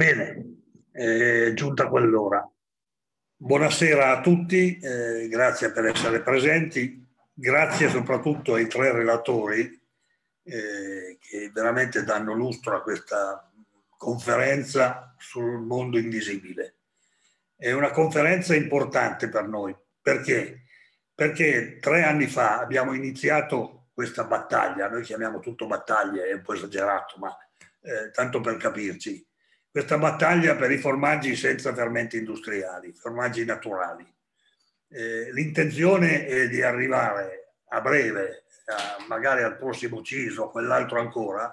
Bene, è giunta quell'ora. Buonasera a tutti, eh, grazie per essere presenti, grazie soprattutto ai tre relatori eh, che veramente danno lustro a questa conferenza sul mondo invisibile. È una conferenza importante per noi, perché? Perché tre anni fa abbiamo iniziato questa battaglia, noi chiamiamo tutto battaglie, è un po' esagerato, ma eh, tanto per capirci, questa battaglia per i formaggi senza fermenti industriali, formaggi naturali. Eh, l'intenzione è di arrivare a breve, a, magari al prossimo CISO, quell'altro ancora,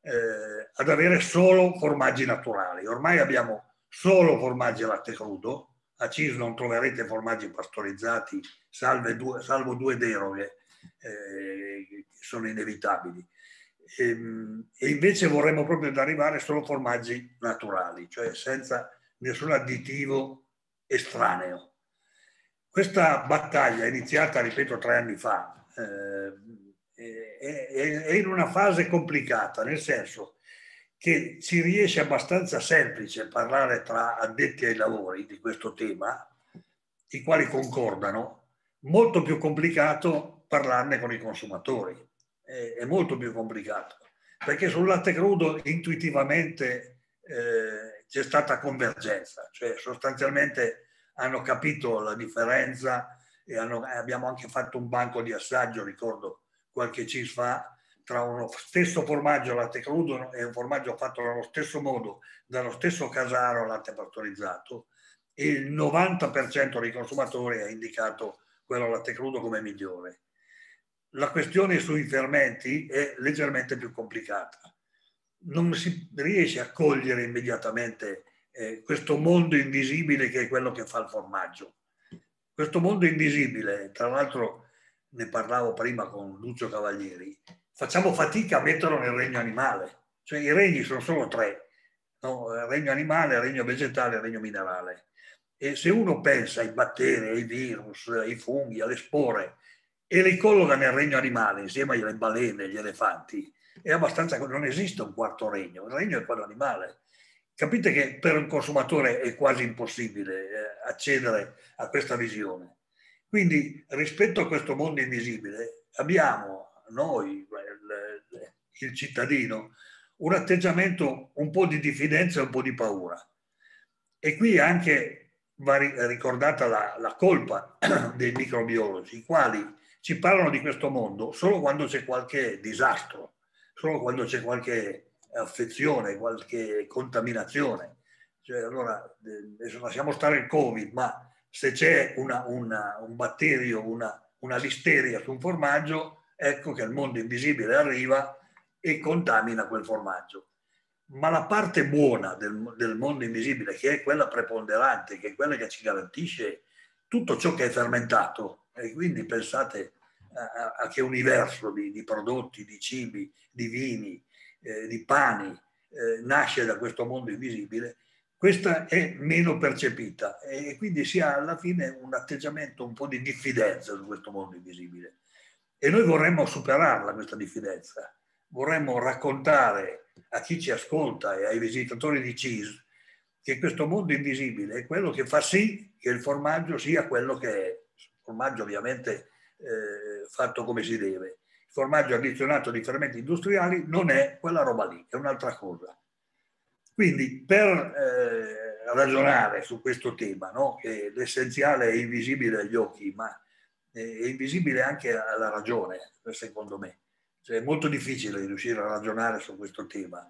eh, ad avere solo formaggi naturali. Ormai abbiamo solo formaggi a latte crudo, a CIS non troverete formaggi pastorizzati, due, salvo due deroghe eh, che sono inevitabili. Ehm, e invece vorremmo proprio arrivare solo formaggi naturali, cioè senza nessun additivo estraneo. Questa battaglia iniziata, ripeto, tre anni fa, eh, è, in una fase complicata, nel senso che ci riesce abbastanza semplice parlare tra addetti ai lavori di questo tema, i quali concordano, molto più complicato parlarne con i consumatori è molto più complicato, perché sul latte crudo intuitivamente eh, c'è stata convergenza, cioè sostanzialmente hanno capito la differenza e hanno, abbiamo anche fatto un banco di assaggio, ricordo qualche CIS fa, tra uno stesso formaggio latte crudo e un formaggio fatto nello stesso modo, dallo stesso casaro latte pastorizzato, il 90% dei consumatori ha indicato quello latte crudo come migliore la questione sui fermenti è leggermente più complicata. Non si riesce a cogliere immediatamente eh, questo mondo invisibile che è quello che fa il formaggio. Questo mondo invisibile, tra l'altro ne parlavo prima con Lucio Cavalieri, facciamo fatica a metterlo nel regno animale. Cioè i regni sono solo tre, no? regno animale, regno vegetale, e regno minerale. E se uno pensa ai batteri, ai virus, ai funghi, alle spore, e li colloca nel regno animale insieme alle balene, agli elefanti, è abbastanza... non esiste un quarto regno, il regno è quello animale. Capite che per un consumatore è quasi impossibile eh, accedere a questa visione. Quindi rispetto a questo mondo invisibile abbiamo noi, il cittadino, un atteggiamento un po' di diffidenza e un po' di paura. E qui anche va ricordata la, la colpa dei microbiologi, i quali ci parlano di questo mondo solo quando c'è qualche disastro, solo quando c'è qualche affezione, qualche contaminazione. Cioè, allora, eh, adesso lasciamo stare il Covid, ma se c'è una, una, un batterio, una, una listeria su un formaggio, ecco che il mondo invisibile arriva e contamina quel formaggio. Ma la parte buona del, del, mondo invisibile, che è quella preponderante, che è quella che ci garantisce tutto ciò che è fermentato, e quindi pensate a, che universo di, di, prodotti, di cibi, di vini, eh, di pani eh, nasce da questo mondo invisibile, questa è meno percepita e quindi si ha alla fine un atteggiamento un po' di diffidenza su questo mondo invisibile. E noi vorremmo superarla questa diffidenza, vorremmo raccontare a chi ci ascolta e ai visitatori di CIS che questo mondo invisibile è quello che fa sì che il formaggio sia quello che è, Il formaggio ovviamente è eh, fatto come si deve. Il formaggio addizionato di fermenti industriali non è quella roba lì, è un'altra cosa. Quindi per eh, ragionare su questo tema, no? che l'essenziale è invisibile agli occhi, ma eh, è invisibile anche alla ragione, secondo me. Cioè, è molto difficile riuscire a ragionare su questo tema.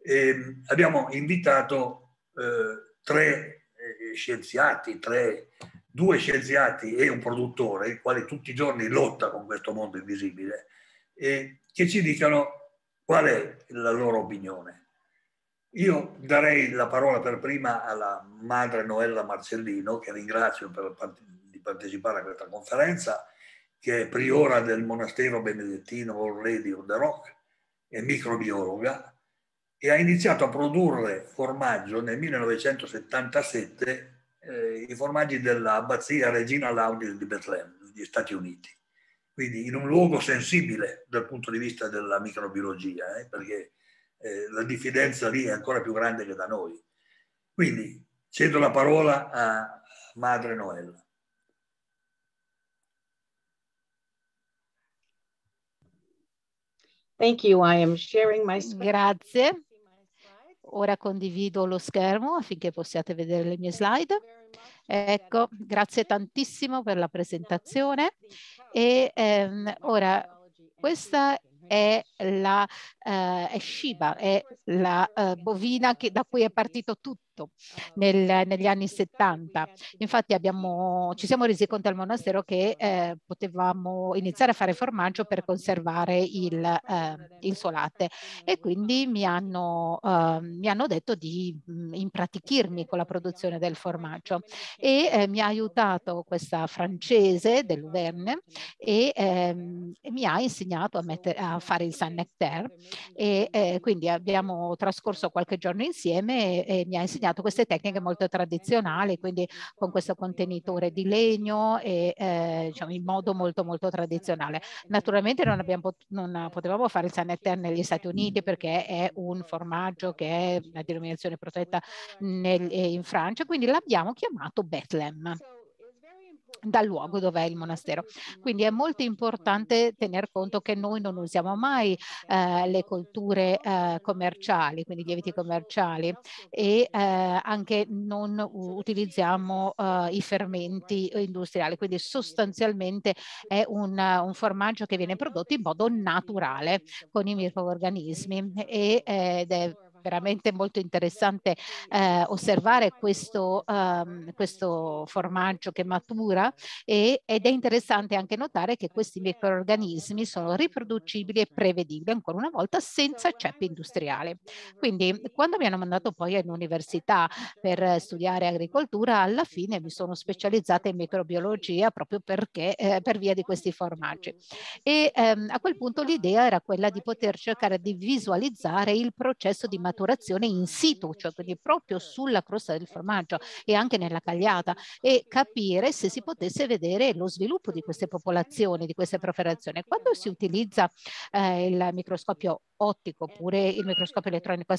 E ehm, abbiamo invitato eh, tre eh, scienziati, tre due scienziati e un produttore, il quale tutti i giorni lotta con questo mondo invisibile, eh, che ci dicano qual è la loro opinione. Io darei la parola per prima alla madre Noella Marcellino, che ringrazio per di partecipare a questa conferenza, che è priora del monastero benedettino Already on the Rock, è microbiologa e ha iniziato a produrre formaggio nel 1977 eh, i formaggi dell'abbazia Regina Laudio di Bethlehem, negli Stati Uniti. Quindi in un luogo sensibile dal punto di vista della microbiologia, eh, perché eh, la diffidenza lì è ancora più grande che da noi. Quindi cedo la parola a Madre Noella. Thank you. I am sharing my Grazie. Ora condivido lo schermo affinché possiate vedere le mie slide. Ecco, grazie tantissimo per la presentazione e ehm, ora questa è la eh, è Shiba, è la eh, bovina che, da cui è partito tutto fatto nel, negli anni 70. Infatti abbiamo, ci siamo resi conto al monastero che eh, potevamo iniziare a fare formaggio per conservare il, eh, il solate e quindi mi hanno, eh, mi hanno detto di mm, impratichirmi con la produzione del formaggio e eh, mi ha aiutato questa francese del Verne ehm, e mi ha insegnato a, mettere, a fare il Saint Nectaire e eh, quindi abbiamo trascorso qualche giorno insieme e, e mi ha insegnato insegnato queste tecniche molto tradizionali, quindi con questo contenitore di legno e eh, diciamo, in modo molto molto tradizionale. Naturalmente non, abbiamo pot non potevamo fare il sanetter negli Stati Uniti perché è un formaggio che è una denominazione protetta nel, eh, in Francia, quindi l'abbiamo chiamato Bethlehem dal luogo dove è il monastero. Quindi è molto importante tener conto che noi non usiamo mai eh, le colture eh, commerciali, quindi lieviti commerciali e eh, anche non utilizziamo eh, i fermenti industriali, quindi sostanzialmente è un, un, formaggio che viene prodotto in modo naturale con i microorganismi eh, ed è veramente molto interessante eh, osservare questo, um, questo formaggio che matura e, ed è interessante anche notare che questi microorganismi sono riproducibili e prevedibili ancora una volta senza ceppi industriali. Quindi quando mi hanno mandato poi all'università per studiare agricoltura alla fine mi sono specializzata in microbiologia proprio perché eh, per via di questi formaggi e ehm, a quel punto l'idea era quella di poter cercare di visualizzare il processo di maturazione fatturazione in situ, cioè quindi proprio sulla crosta del formaggio e anche nella cagliata e capire se si potesse vedere lo sviluppo di queste popolazioni, di queste proferazioni. Quando si utilizza eh, il microscopio ottico oppure il microscopio elettronico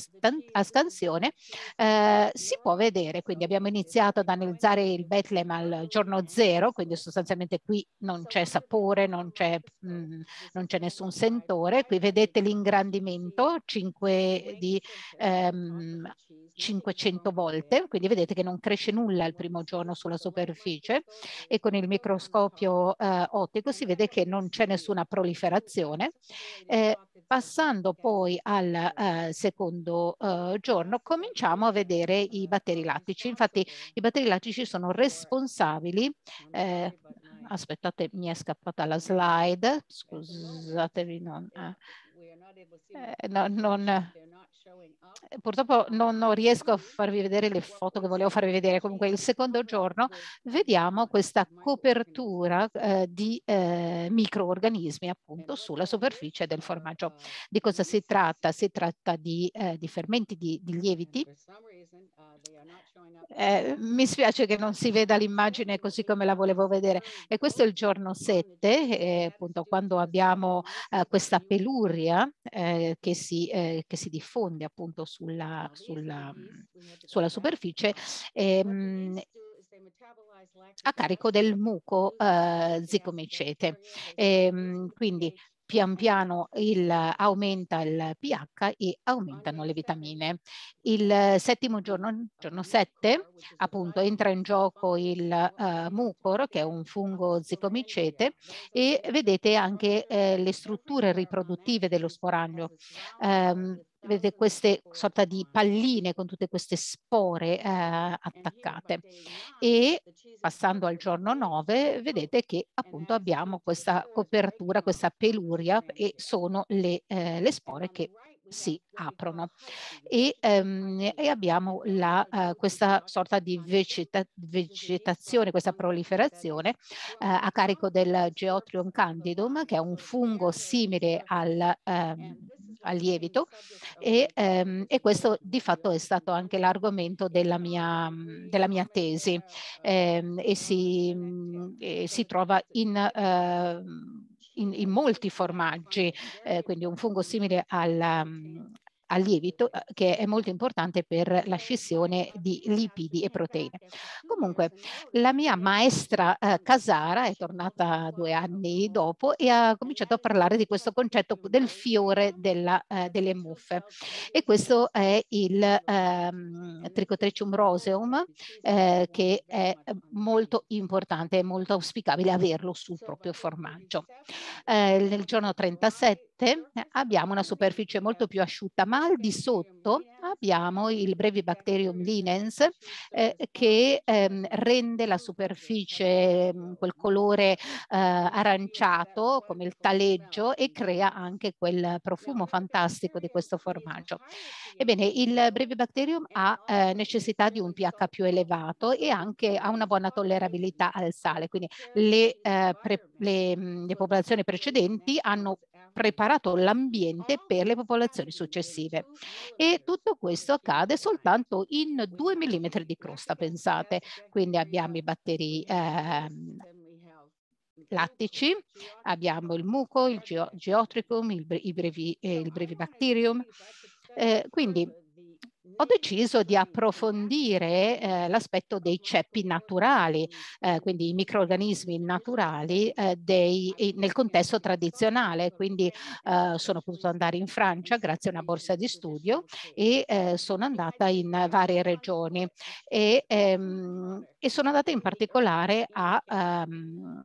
a scansione eh, si può vedere quindi abbiamo iniziato ad analizzare il Betlem al giorno zero quindi sostanzialmente qui non c'è sapore non c'è, mm, non c'è nessun sentore qui vedete l'ingrandimento 5 di ehm, 500 volte, quindi vedete che non cresce nulla il primo giorno sulla superficie e con il microscopio eh, ottico si vede che non c'è nessuna proliferazione. Eh, passando poi al eh, secondo eh, giorno cominciamo a vedere i batteri lattici. Infatti i batteri lattici sono responsabili eh, aspettate mi è scappata la slide scusatevi non, eh, eh, no, non, eh, purtroppo non, non, riesco a farvi vedere le foto che volevo farvi vedere. Comunque il secondo giorno vediamo questa copertura eh, di eh, microorganismi appunto sulla superficie del formaggio. Uh, di cosa si tratta? Si tratta di, eh, di fermenti, di, di lieviti. Uh, mi spiace che non si veda l'immagine così come la volevo vedere. E questo è il giorno 7, appunto quando abbiamo questa peluria eh, che, si, eh, che, si, diffonde appunto sulla, sulla, mm, sulla superficie ehm, a carico del muco eh, zigomicete. E, ehm, quindi pian piano il, aumenta il pH e aumentano le vitamine. Il eh, settimo giorno, giorno 7, appunto, entra in gioco il uh, mucor, che è un fungo zicomicete, e vedete anche eh, le strutture riproduttive dello sporangio. Um, ehm, vedete queste sorta di palline con tutte queste spore eh, attaccate e passando al giorno 9 vedete che appunto abbiamo questa copertura, questa peluria e sono le, eh, le spore che si aprono e, ehm, e abbiamo la, eh, questa sorta di vegeta vegetazione, questa proliferazione eh, a carico del Geotrium candidum che è un fungo simile al, ehm, a lievito e, ehm, e, questo di fatto è stato anche l'argomento della mia, della mia tesi eh, e, si, e, si, trova in... Eh, in, in, molti formaggi, eh, quindi un fungo simile al, al lievito eh, che è molto importante per la scissione di lipidi e proteine. Comunque la mia maestra eh, Casara è tornata due anni dopo e ha cominciato a parlare di questo concetto del fiore della, eh, delle muffe e questo è il ehm, Tricotrecium roseum eh, che è molto importante, è molto auspicabile averlo sul proprio formaggio. Eh, nel giorno 37 fronte eh, abbiamo una superficie molto più asciutta, ma al di sotto abbiamo il Brevibacterium linens eh, che ehm, rende la superficie mm, quel colore eh, aranciato come il taleggio e crea anche quel profumo fantastico di questo formaggio. Ebbene, il Brevibacterium ha eh, necessità di un pH più elevato e anche ha una buona tollerabilità al sale, quindi le, eh, pre, le, mm, le popolazioni precedenti hanno preparato preparato l'ambiente per le popolazioni successive. E tutto questo accade soltanto in 2 mm di crosta, pensate. Quindi abbiamo i batteri ehm, lattici, abbiamo il muco, il geotricum, il, brevi, eh, il brevibacterium. Eh, quindi ho deciso di approfondire eh, l'aspetto dei ceppi naturali, eh, quindi i microorganismi naturali eh, dei, nel contesto tradizionale. Quindi eh, sono potuto andare in Francia grazie a una borsa di studio e eh, sono andata in varie regioni e, ehm, e sono andata in particolare a, um,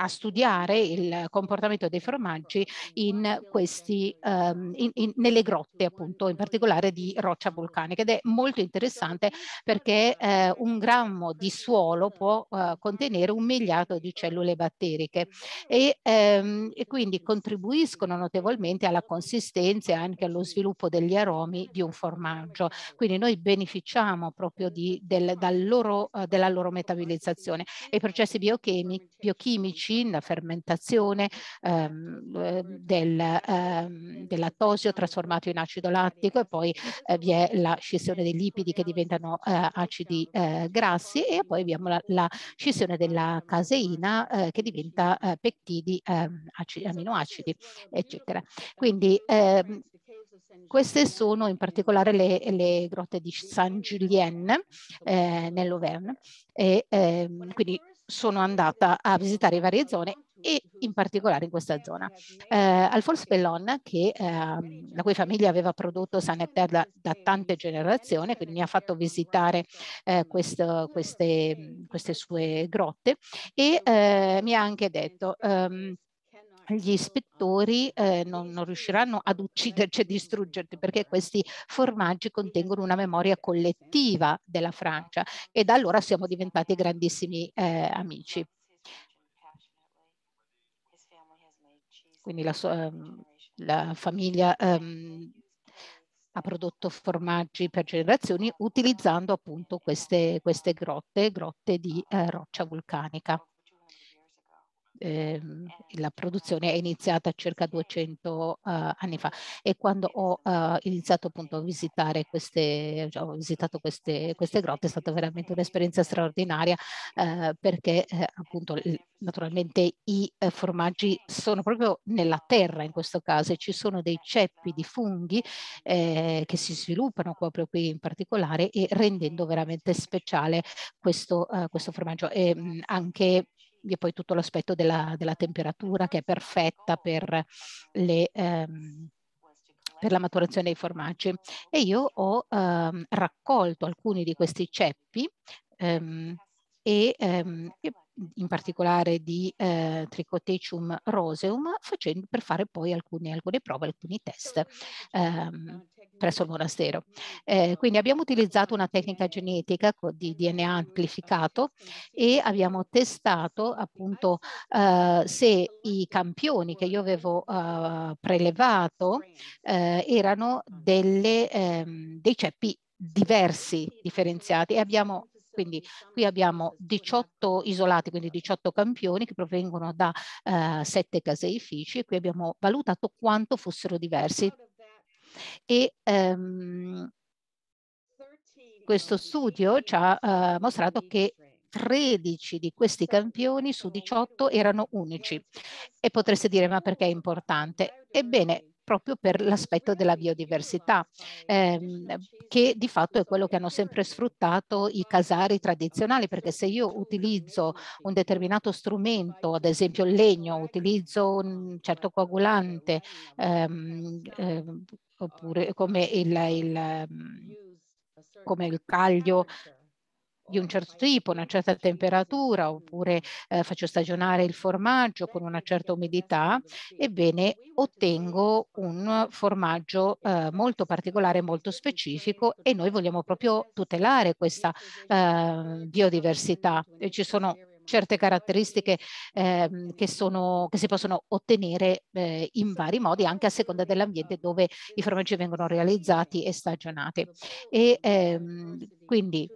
a studiare il comportamento dei formaggi in questi, um, in, in, nelle grotte appunto, in particolare di roccia vulcanica ed è molto interessante perché eh, un grammo di suolo può eh, contenere un miliardo di cellule batteriche e, ehm, e quindi contribuiscono notevolmente alla consistenza e anche allo sviluppo degli aromi di un formaggio. Quindi noi beneficiamo proprio di, del, loro, eh, della loro metabolizzazione e i processi biochimici leucin, la fermentazione ehm, ehm, del, ehm, del lattosio trasformato in acido lattico e poi eh, vi è la scissione dei lipidi che diventano eh, acidi eh, grassi e poi abbiamo la, la scissione della caseina eh, che diventa eh, peptidi, eh, acidi, aminoacidi, eccetera. Quindi ehm, queste sono in particolare le, le grotte di saint Julien eh, nell'Auvergne. E, eh, quindi sono andata a visitare varie zone e in particolare in questa zona. Eh, Alfonso Pellon, che, eh, la cui famiglia aveva prodotto San Nectar da, da, tante generazioni, quindi mi ha fatto visitare eh, questo, queste, queste, sue grotte e eh, mi ha anche detto... Um, gli ispettori eh, non, non, riusciranno ad ucciderci e distruggerti perché questi formaggi contengono una memoria collettiva della Francia e da allora siamo diventati grandissimi eh, amici. Quindi la, sua, ehm, la famiglia um, ha prodotto formaggi per generazioni utilizzando appunto queste, queste grotte, grotte di eh, roccia vulcanica. Ehm, eh, la produzione è iniziata circa 200 uh, eh, anni fa e quando ho uh, iniziato appunto a visitare queste, cioè, ho visitato queste, queste grotte è stata veramente un'esperienza straordinaria uh, perché appunto naturalmente i formaggi sono proprio nella terra in questo caso e ci sono dei ceppi di funghi che si sviluppano proprio qui in particolare e rendendo veramente speciale questo, questo formaggio e ehm, mh, anche vi è poi tutto l'aspetto della, della, temperatura che è perfetta per, le, ehm, per la maturazione dei formaggi. E io ho ehm, raccolto alcuni di questi ceppi ehm, e ehm, in particolare di eh, Trichotecium roseum facendo, per fare poi alcune, alcune prove, alcuni test. Ehm, presso il monastero. Eh, quindi abbiamo utilizzato una tecnica genetica di DNA amplificato e abbiamo testato appunto eh, se i campioni che io avevo eh, prelevato eh, erano delle, ehm, dei ceppi diversi, differenziati e abbiamo quindi qui abbiamo 18 isolati, quindi 18 campioni che provengono da eh, 7 caseifici e qui abbiamo valutato quanto fossero diversi e ehm, questo studio ci ha eh, mostrato che 13 di questi campioni su 18 erano unici. E potreste dire, ma perché è importante? Ebbene, proprio per l'aspetto della biodiversità, ehm, che di fatto è quello che hanno sempre sfruttato i casari tradizionali, perché se io utilizzo un determinato strumento, ad esempio il legno, utilizzo un certo coagulante, ehm, ehm, oppure come il, il, mm, come il caglio di un certo tipo, una certa temperatura, oppure eh, faccio stagionare il formaggio con una certa umidità, ebbene ottengo un formaggio eh, molto particolare, molto specifico e noi vogliamo proprio tutelare questa eh, biodiversità. E ci sono certe caratteristiche ehm, che, sono, che si possono ottenere eh, in vari modi anche a seconda dell'ambiente dove i formaggi vengono realizzati e stagionati. E, ehm, quindi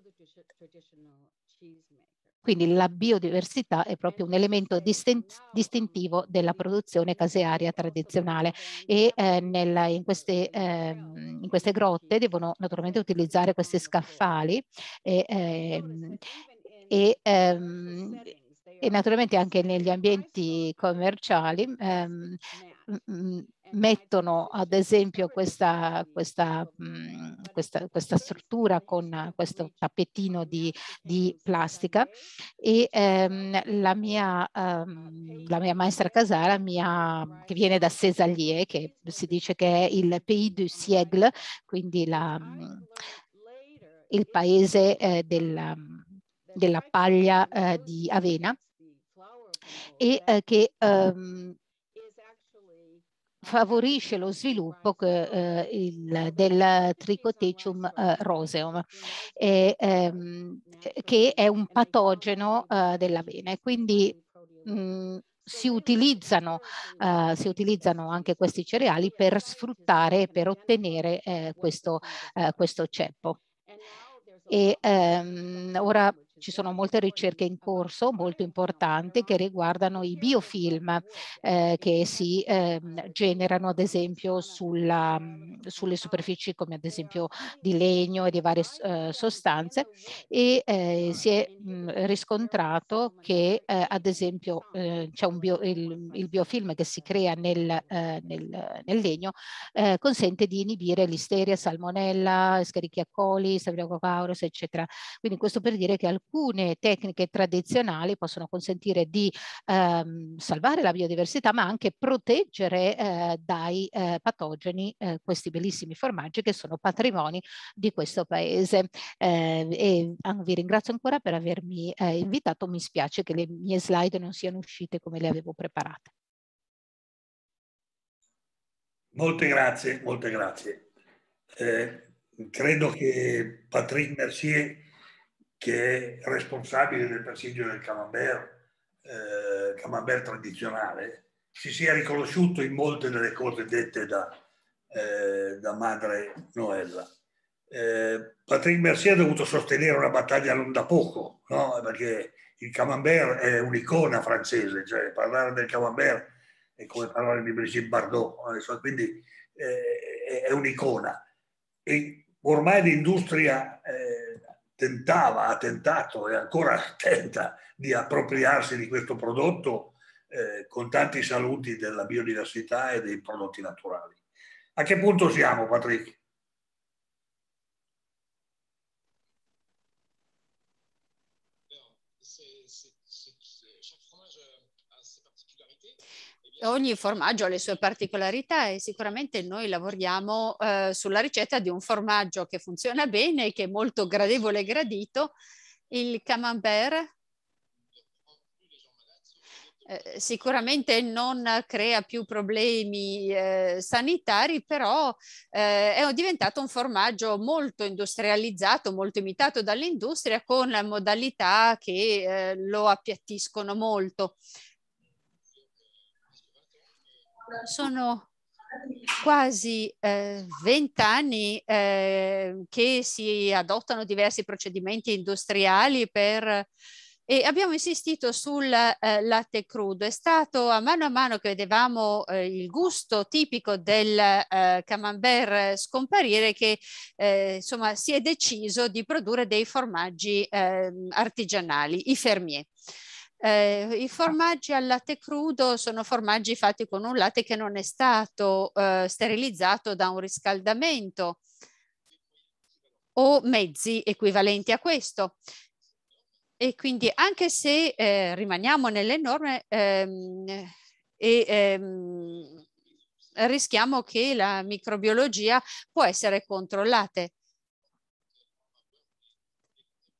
quindi la biodiversità è proprio un elemento distintivo della produzione casearia tradizionale e eh, nella, in, queste, eh, in, queste, grotte devono naturalmente utilizzare questi scaffali e, eh, e, ehm, e naturalmente anche negli ambienti commerciali ehm, mettono ad esempio questa, questa, mhmm, questa, questa, struttura con questo tappetino di, di plastica e ehm, la, mia, ehm, la, mia, maestra Casara mia, che viene da Cesalier che si dice che è il pays du siècle quindi la, mhmm, il paese eh, della mhmm, della paglia eh, di avena e eh, che ehm, favorisce lo sviluppo eh, il, del Trichotecium eh, roseum, e, ehm, che è un patogeno eh, dell'avena. Quindi mh, mm, si utilizzano, uh, si utilizzano, anche questi cereali per sfruttare e per ottenere eh, questo, eh, questo, ceppo. E, um, ora ci sono molte ricerche in corso molto importanti che riguardano i biofilm eh, che si eh, generano ad esempio sulla, sulle superfici come ad esempio di legno e di varie eh, sostanze e eh, si è mh, riscontrato che eh, ad esempio eh, c'è un bio, il, il, biofilm che si crea nel, nel, nel legno consente di inibire l'isteria, salmonella, Escherichia coli, Staphylococcus eccetera. Quindi questo per dire che alcuni alcune tecniche tradizionali possono consentire di ehm, salvare la biodiversità ma anche proteggere eh, dai eh, patogeni eh, questi bellissimi formaggi che sono patrimoni di questo paese. Ehm, e ah, vi ringrazio ancora per avermi eh, invitato, mi spiace che le mie slide non siano uscite come le avevo preparate. Molte grazie, molte grazie. Eh, credo che Patrick Mercier che è responsabile del presidio del camembert, eh, camembert tradizionale, si sia riconosciuto in molte delle cose dette da, eh, da madre Noella. Eh, Patrick Mercier ha dovuto sostenere una battaglia non da poco, no? perché il camembert è un'icona francese, cioè parlare del camembert è come parlare di Brigitte Bardot, quindi eh, è un'icona. E ormai l'industria eh, tentava, ha tentato e ancora tenta di appropriarsi di questo prodotto eh, con tanti saluti della biodiversità e dei prodotti naturali. A che punto siamo, Patrick? Eh Ogni formaggio ha le sue particolarità e sicuramente noi lavoriamo eh, sulla ricetta di un formaggio che funziona bene, che è molto gradevole e gradito, il camembert eh, sicuramente non crea più problemi eh, sanitari, però eh, è diventato un formaggio molto industrializzato, molto imitato dall'industria con modalità che eh, lo appiattiscono molto. Sono quasi eh, vent'anni che si adottano diversi procedimenti industriali per e abbiamo insistito sul eh, latte crudo. È stato a mano a mano che vedevamo eh, il gusto tipico del eh, camembert scomparire che eh, insomma si è deciso di produrre dei formaggi ehm, artigianali, i fermier. Eh, I formaggi al latte crudo sono formaggi fatti con un latte che non è stato eh, sterilizzato da un riscaldamento o mezzi equivalenti a questo. E quindi anche se eh, rimaniamo nelle norme ehm, e ehm, rischiamo che la microbiologia può essere controllata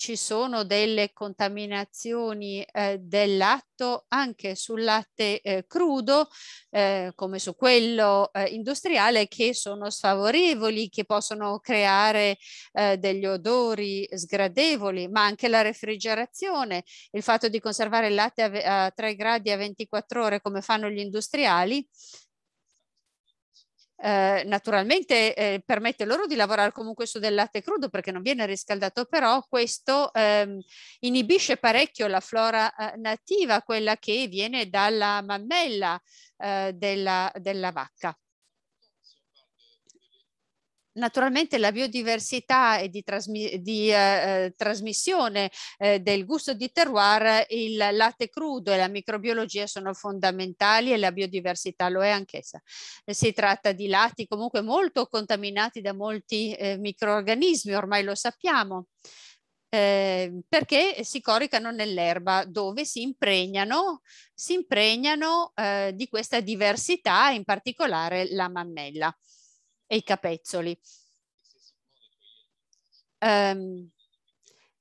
ci sono delle contaminazioni eh, del latte anche sul latte eh, crudo eh, come su quello eh, industriale che sono sfavorevoli, che possono creare eh, degli odori sgradevoli, ma anche la refrigerazione, il fatto di conservare il latte a, a 3 gradi a 24 ore come fanno gli industriali eh, naturalmente eh, permette loro di lavorare comunque su del latte crudo perché non viene riscaldato, però questo ehm, inibisce parecchio la flora eh, nativa, quella che viene dalla mammella eh, della, della vacca naturalmente la biodiversità e di, trasmi di eh, eh, trasmissione eh, del gusto di terroir, il latte crudo e la microbiologia sono fondamentali e la biodiversità lo è anch'essa. Si tratta di lati comunque molto contaminati da molti eh, microorganismi, ormai lo sappiamo. Eh, perché si coricano nell'erba dove si impregnano, si impregnano eh, di questa diversità, in particolare la mammella e i capezzoli. Um,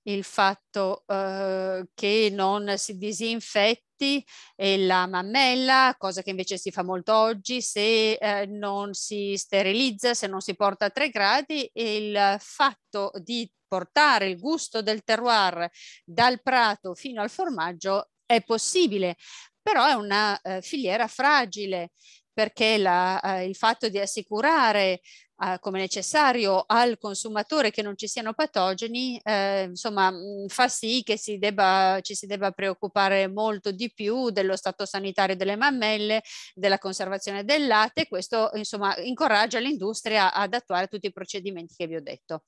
il fatto uh, che non si disinfetti la mammella, cosa che invece si fa molto oggi, se uh, non si sterilizza, se non si porta a tre gradi, il fatto di portare il gusto del terroir dal prato fino al formaggio è possibile, però è una uh, filiera fragile perché la, eh, il fatto di assicurare eh, come necessario al consumatore che non ci siano patogeni, eh, insomma, mh, mm, fa sì che si debba, ci si debba preoccupare molto di più dello stato sanitario delle mammelle, della conservazione del latte, questo insomma incoraggia l'industria ad attuare tutti i procedimenti che vi ho detto.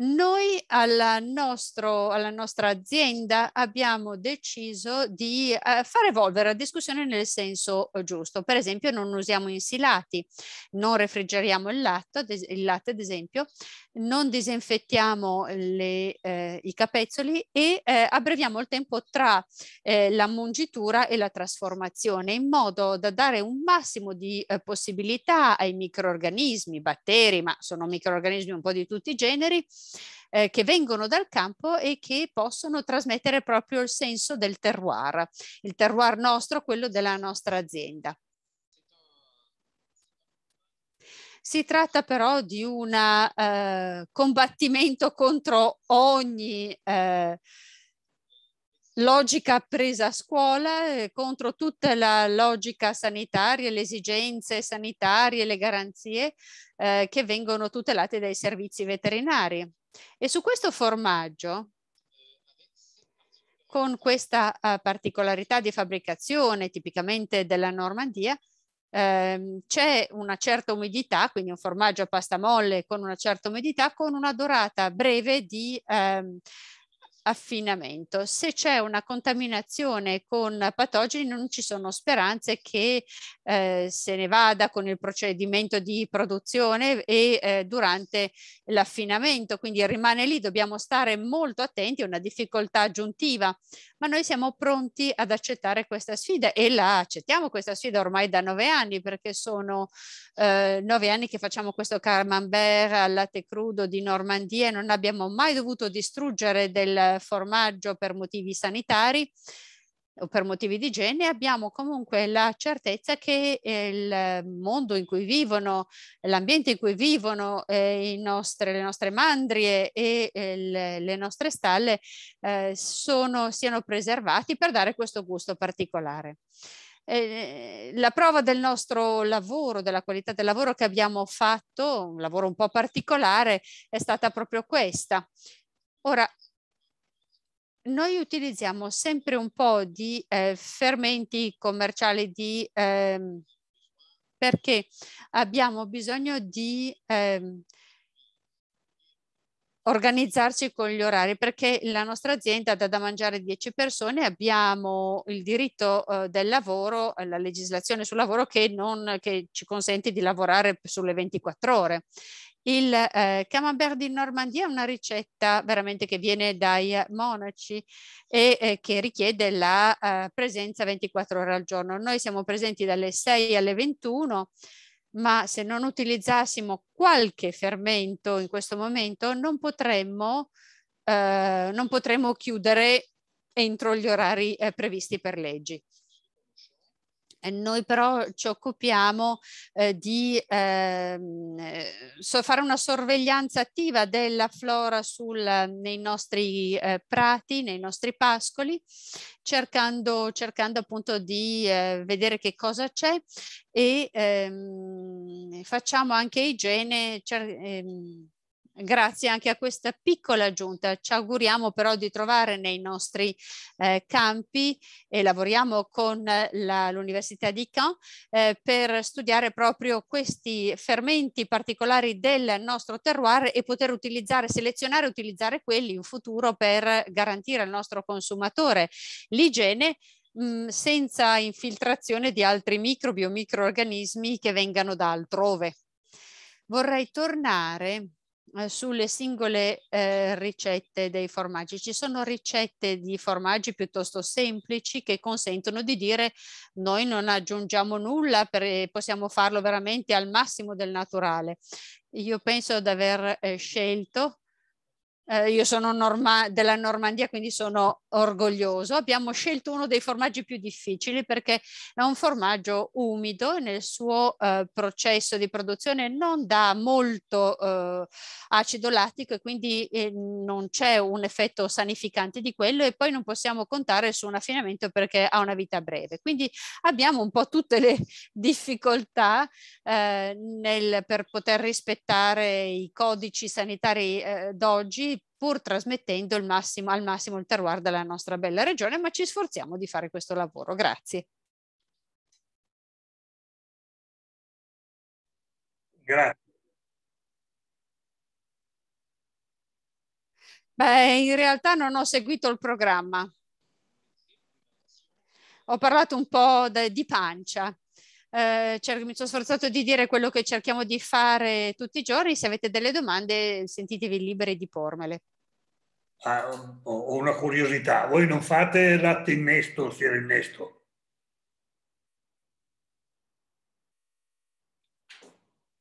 Noi alla, nostro, alla nostra azienda abbiamo deciso di eh, far evolvere la discussione nel senso eh, giusto. Per esempio non usiamo insilati, non refrigeriamo il latte, il latte ad esempio, non disinfettiamo le, eh, i capezzoli e eh, abbreviamo il tempo tra eh, la mungitura e la trasformazione in modo da dare un massimo di eh, possibilità ai microorganismi, batteri, ma sono microorganismi un po' di tutti i generi, eh, che vengono dal campo e che possono trasmettere proprio il senso del terroir, il terroir nostro, quello della nostra azienda. Si tratta però di un eh, combattimento contro ogni eh, logica presa a scuola eh, contro tutta la logica sanitaria, le esigenze sanitarie, le garanzie eh, che vengono tutelate dai servizi veterinari. E su questo formaggio, con questa uh, particolarità di fabbricazione tipicamente della Normandia, ehm, c'è una certa umidità, quindi un formaggio a pasta molle con una certa umidità, con una durata breve di ehm, affinamento. Se c'è una contaminazione con patogeni non ci sono speranze che eh, se ne vada con il procedimento di produzione e eh, durante l'affinamento, quindi rimane lì, dobbiamo stare molto attenti, è una difficoltà aggiuntiva ma noi siamo pronti ad accettare questa sfida e la accettiamo questa sfida ormai da nove anni perché sono eh, nove anni che facciamo questo camembert al latte crudo di Normandia e non abbiamo mai dovuto distruggere del formaggio per motivi sanitari o per motivi di genere, abbiamo comunque la certezza che eh, il mondo in cui vivono, l'ambiente in cui vivono, eh, nostri, le nostre mandrie e eh, le, le, nostre stalle eh, sono, siano preservati per dare questo gusto particolare. Eh, la prova del nostro lavoro, della qualità del lavoro che abbiamo fatto, un lavoro un po' particolare, è stata proprio questa. Ora, noi utilizziamo sempre un po' di eh, fermenti commerciali di, ehm, perché abbiamo bisogno di ehm, organizzarci con gli orari perché la nostra azienda dà da mangiare 10 persone, abbiamo il diritto eh, del lavoro, eh, la legislazione sul lavoro che, non, che ci consente di lavorare sulle 24 ore il eh, camembert di Normandia è una ricetta veramente che viene dai monaci e eh, che richiede la eh, presenza 24 ore al giorno. Noi siamo presenti dalle 6 alle 21 ma se non utilizzassimo qualche fermento in questo momento non potremmo, eh, non potremmo chiudere entro gli orari eh, previsti per leggi noi però ci occupiamo eh, di ehm, eh, fare una sorveglianza attiva della flora sul, nei nostri eh, prati, nei nostri pascoli, cercando, cercando appunto di eh, vedere che cosa c'è e ehm, facciamo anche igiene. Cer- ehm, Grazie anche a questa piccola aggiunta. Ci auguriamo però di trovare nei nostri eh, campi e lavoriamo con eh, l'Università di Caen eh, per studiare proprio questi fermenti particolari del nostro terroir e poter utilizzare, selezionare e utilizzare quelli in futuro per garantire al nostro consumatore l'igiene mm, senza infiltrazione di altri microbi o microorganismi che vengano da altrove. Vorrei tornare eh, sulle singole eh, ricette dei formaggi. Ci sono ricette di formaggi piuttosto semplici che consentono di dire noi non aggiungiamo nulla, per, possiamo farlo veramente al massimo del naturale. Io penso di aver eh, scelto eh, io sono norma- della Normandia, quindi sono orgoglioso. Abbiamo scelto uno dei formaggi più difficili perché è un formaggio umido e nel suo eh, processo di produzione non dà molto eh, acido lattico e quindi eh, non c'è un effetto sanificante di quello e poi non possiamo contare su un affinamento perché ha una vita breve. Quindi abbiamo un po' tutte le difficoltà eh, nel, per poter rispettare i codici sanitari eh, d'oggi pur trasmettendo il massimo, al massimo il terroir della nostra bella regione, ma ci sforziamo di fare questo lavoro. Grazie. Grazie. Beh, in realtà non ho seguito il programma. Ho parlato un po' di pancia eh, mi sono sforzato di dire quello che cerchiamo di fare tutti i giorni, se avete delle domande sentitevi liberi di pormele. Ah, ho una curiosità, voi non fate latte innesto o siero in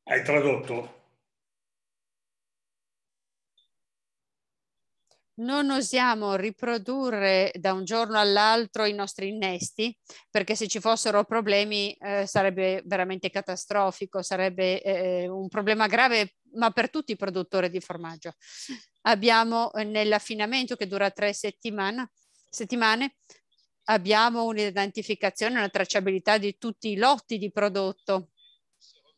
Hai tradotto? non osiamo riprodurre da un giorno all'altro i nostri innesti, perché se ci fossero problemi eh, sarebbe veramente catastrofico, sarebbe eh, eh un problema grave, ma per tutti i produttori di formaggio. Abbiamo eh, nell'affinamento che dura tre settimane, settimane abbiamo un'identificazione, una tracciabilità di tutti i lotti di prodotto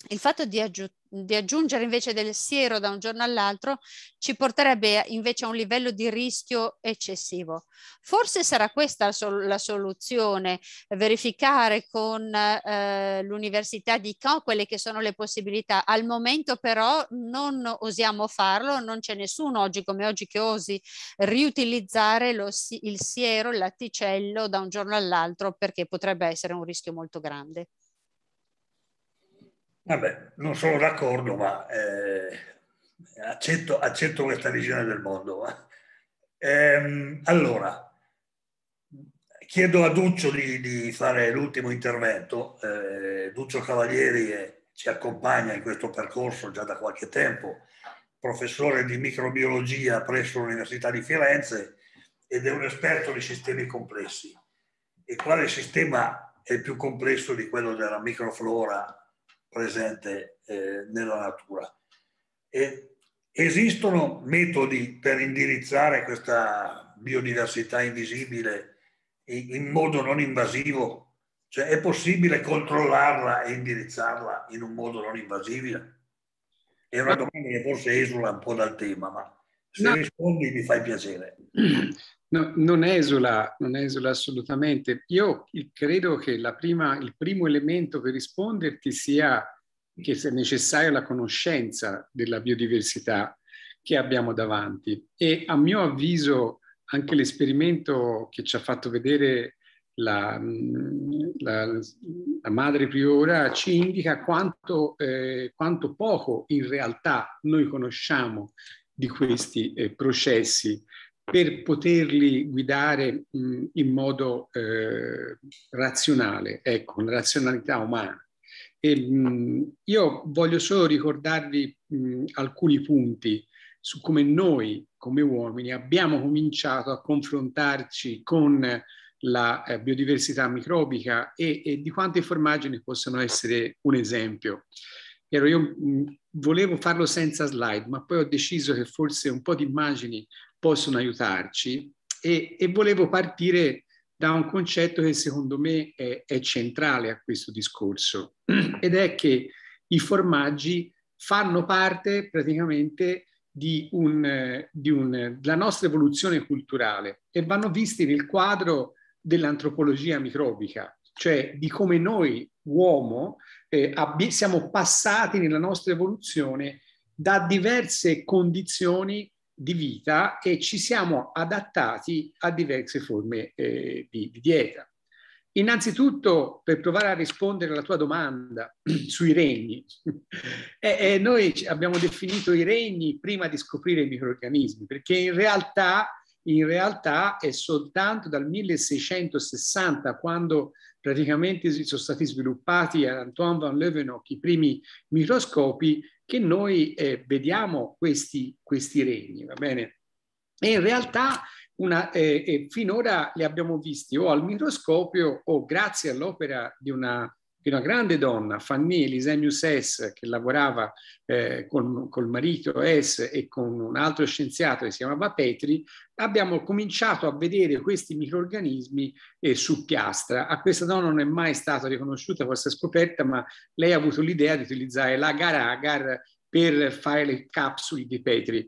il fatto di, aggi- di, aggiungere invece del siero da un giorno all'altro ci porterebbe invece a un livello di rischio eccessivo. Forse sarà questa la soluzione, verificare con eh, l'Università di Caen quelle che sono le possibilità. Al momento però non osiamo farlo, non c'è nessuno oggi come oggi che osi riutilizzare lo, il siero, il latticello da un giorno all'altro perché potrebbe essere un rischio molto grande. Vabbè, non sono d'accordo, ma eh, accetto, accetto, questa visione del mondo. Ehm, allora, chiedo a Duccio di, di fare l'ultimo intervento. Eh, Duccio Cavalieri eh, ci accompagna in questo percorso già da qualche tempo, professore di microbiologia presso l'Università di Firenze ed è un esperto di sistemi complessi. E quale sistema è più complesso di quello della microflora presente eh, nella natura. E esistono metodi per indirizzare questa biodiversità invisibile in modo non invasivo? Cioè è possibile controllarla e indirizzarla in un modo non invasivo? È una domanda che forse esula un po' dal tema, ma se no. rispondi mi fai piacere. No, non, esula, non esula assolutamente. Io credo che prima, il primo elemento per risponderti sia che sia necessaria la conoscenza della biodiversità che abbiamo davanti e a mio avviso anche l'esperimento che ci ha fatto vedere la, mm, la, la madre priora ci indica quanto, eh, quanto, poco in realtà noi conosciamo di questi eh, processi per poterli guidare mh, in modo eh, razionale, ecco, con razionalità umana. E, mh, io voglio solo ricordarvi mh, alcuni punti su come noi, come uomini, abbiamo cominciato a confrontarci con la eh, biodiversità microbica e, e, di quante formaggini possono essere un esempio. Ero io volevo farlo senza slide, ma poi ho deciso che forse un po' di immagini possono aiutarci e, e volevo partire da un concetto che secondo me è, è centrale a questo discorso ed è che i formaggi fanno parte praticamente di un, di un, della nostra evoluzione culturale e vanno visti nel quadro dell'antropologia microbica, cioè di come noi uomo eh, abbi- siamo passati nella nostra evoluzione da diverse condizioni di vita e ci siamo adattati a diverse forme eh, di, di, dieta. Innanzitutto, per provare a rispondere alla tua domanda sui regni, eh, eh, noi abbiamo definito i regni prima di scoprire i microorganismi, perché in realtà in realtà è soltanto dal 1660, quando praticamente sono stati sviluppati ad Antoine van Leeuwenhoek i primi microscopi, che noi eh, vediamo questi, questi regni, va bene? E in realtà una, eh, eh finora li abbiamo visti o al microscopio o grazie all'opera di una di una grande donna, Fanny Elisenius S., che lavorava eh, con, col marito S. e con un altro scienziato che si chiamava Petri, abbiamo cominciato a vedere questi microorganismi eh, su piastra. A questa donna non è mai stata riconosciuta questa scoperta, ma lei ha avuto l'idea di utilizzare l'agar-agar per fare le capsule di Petri.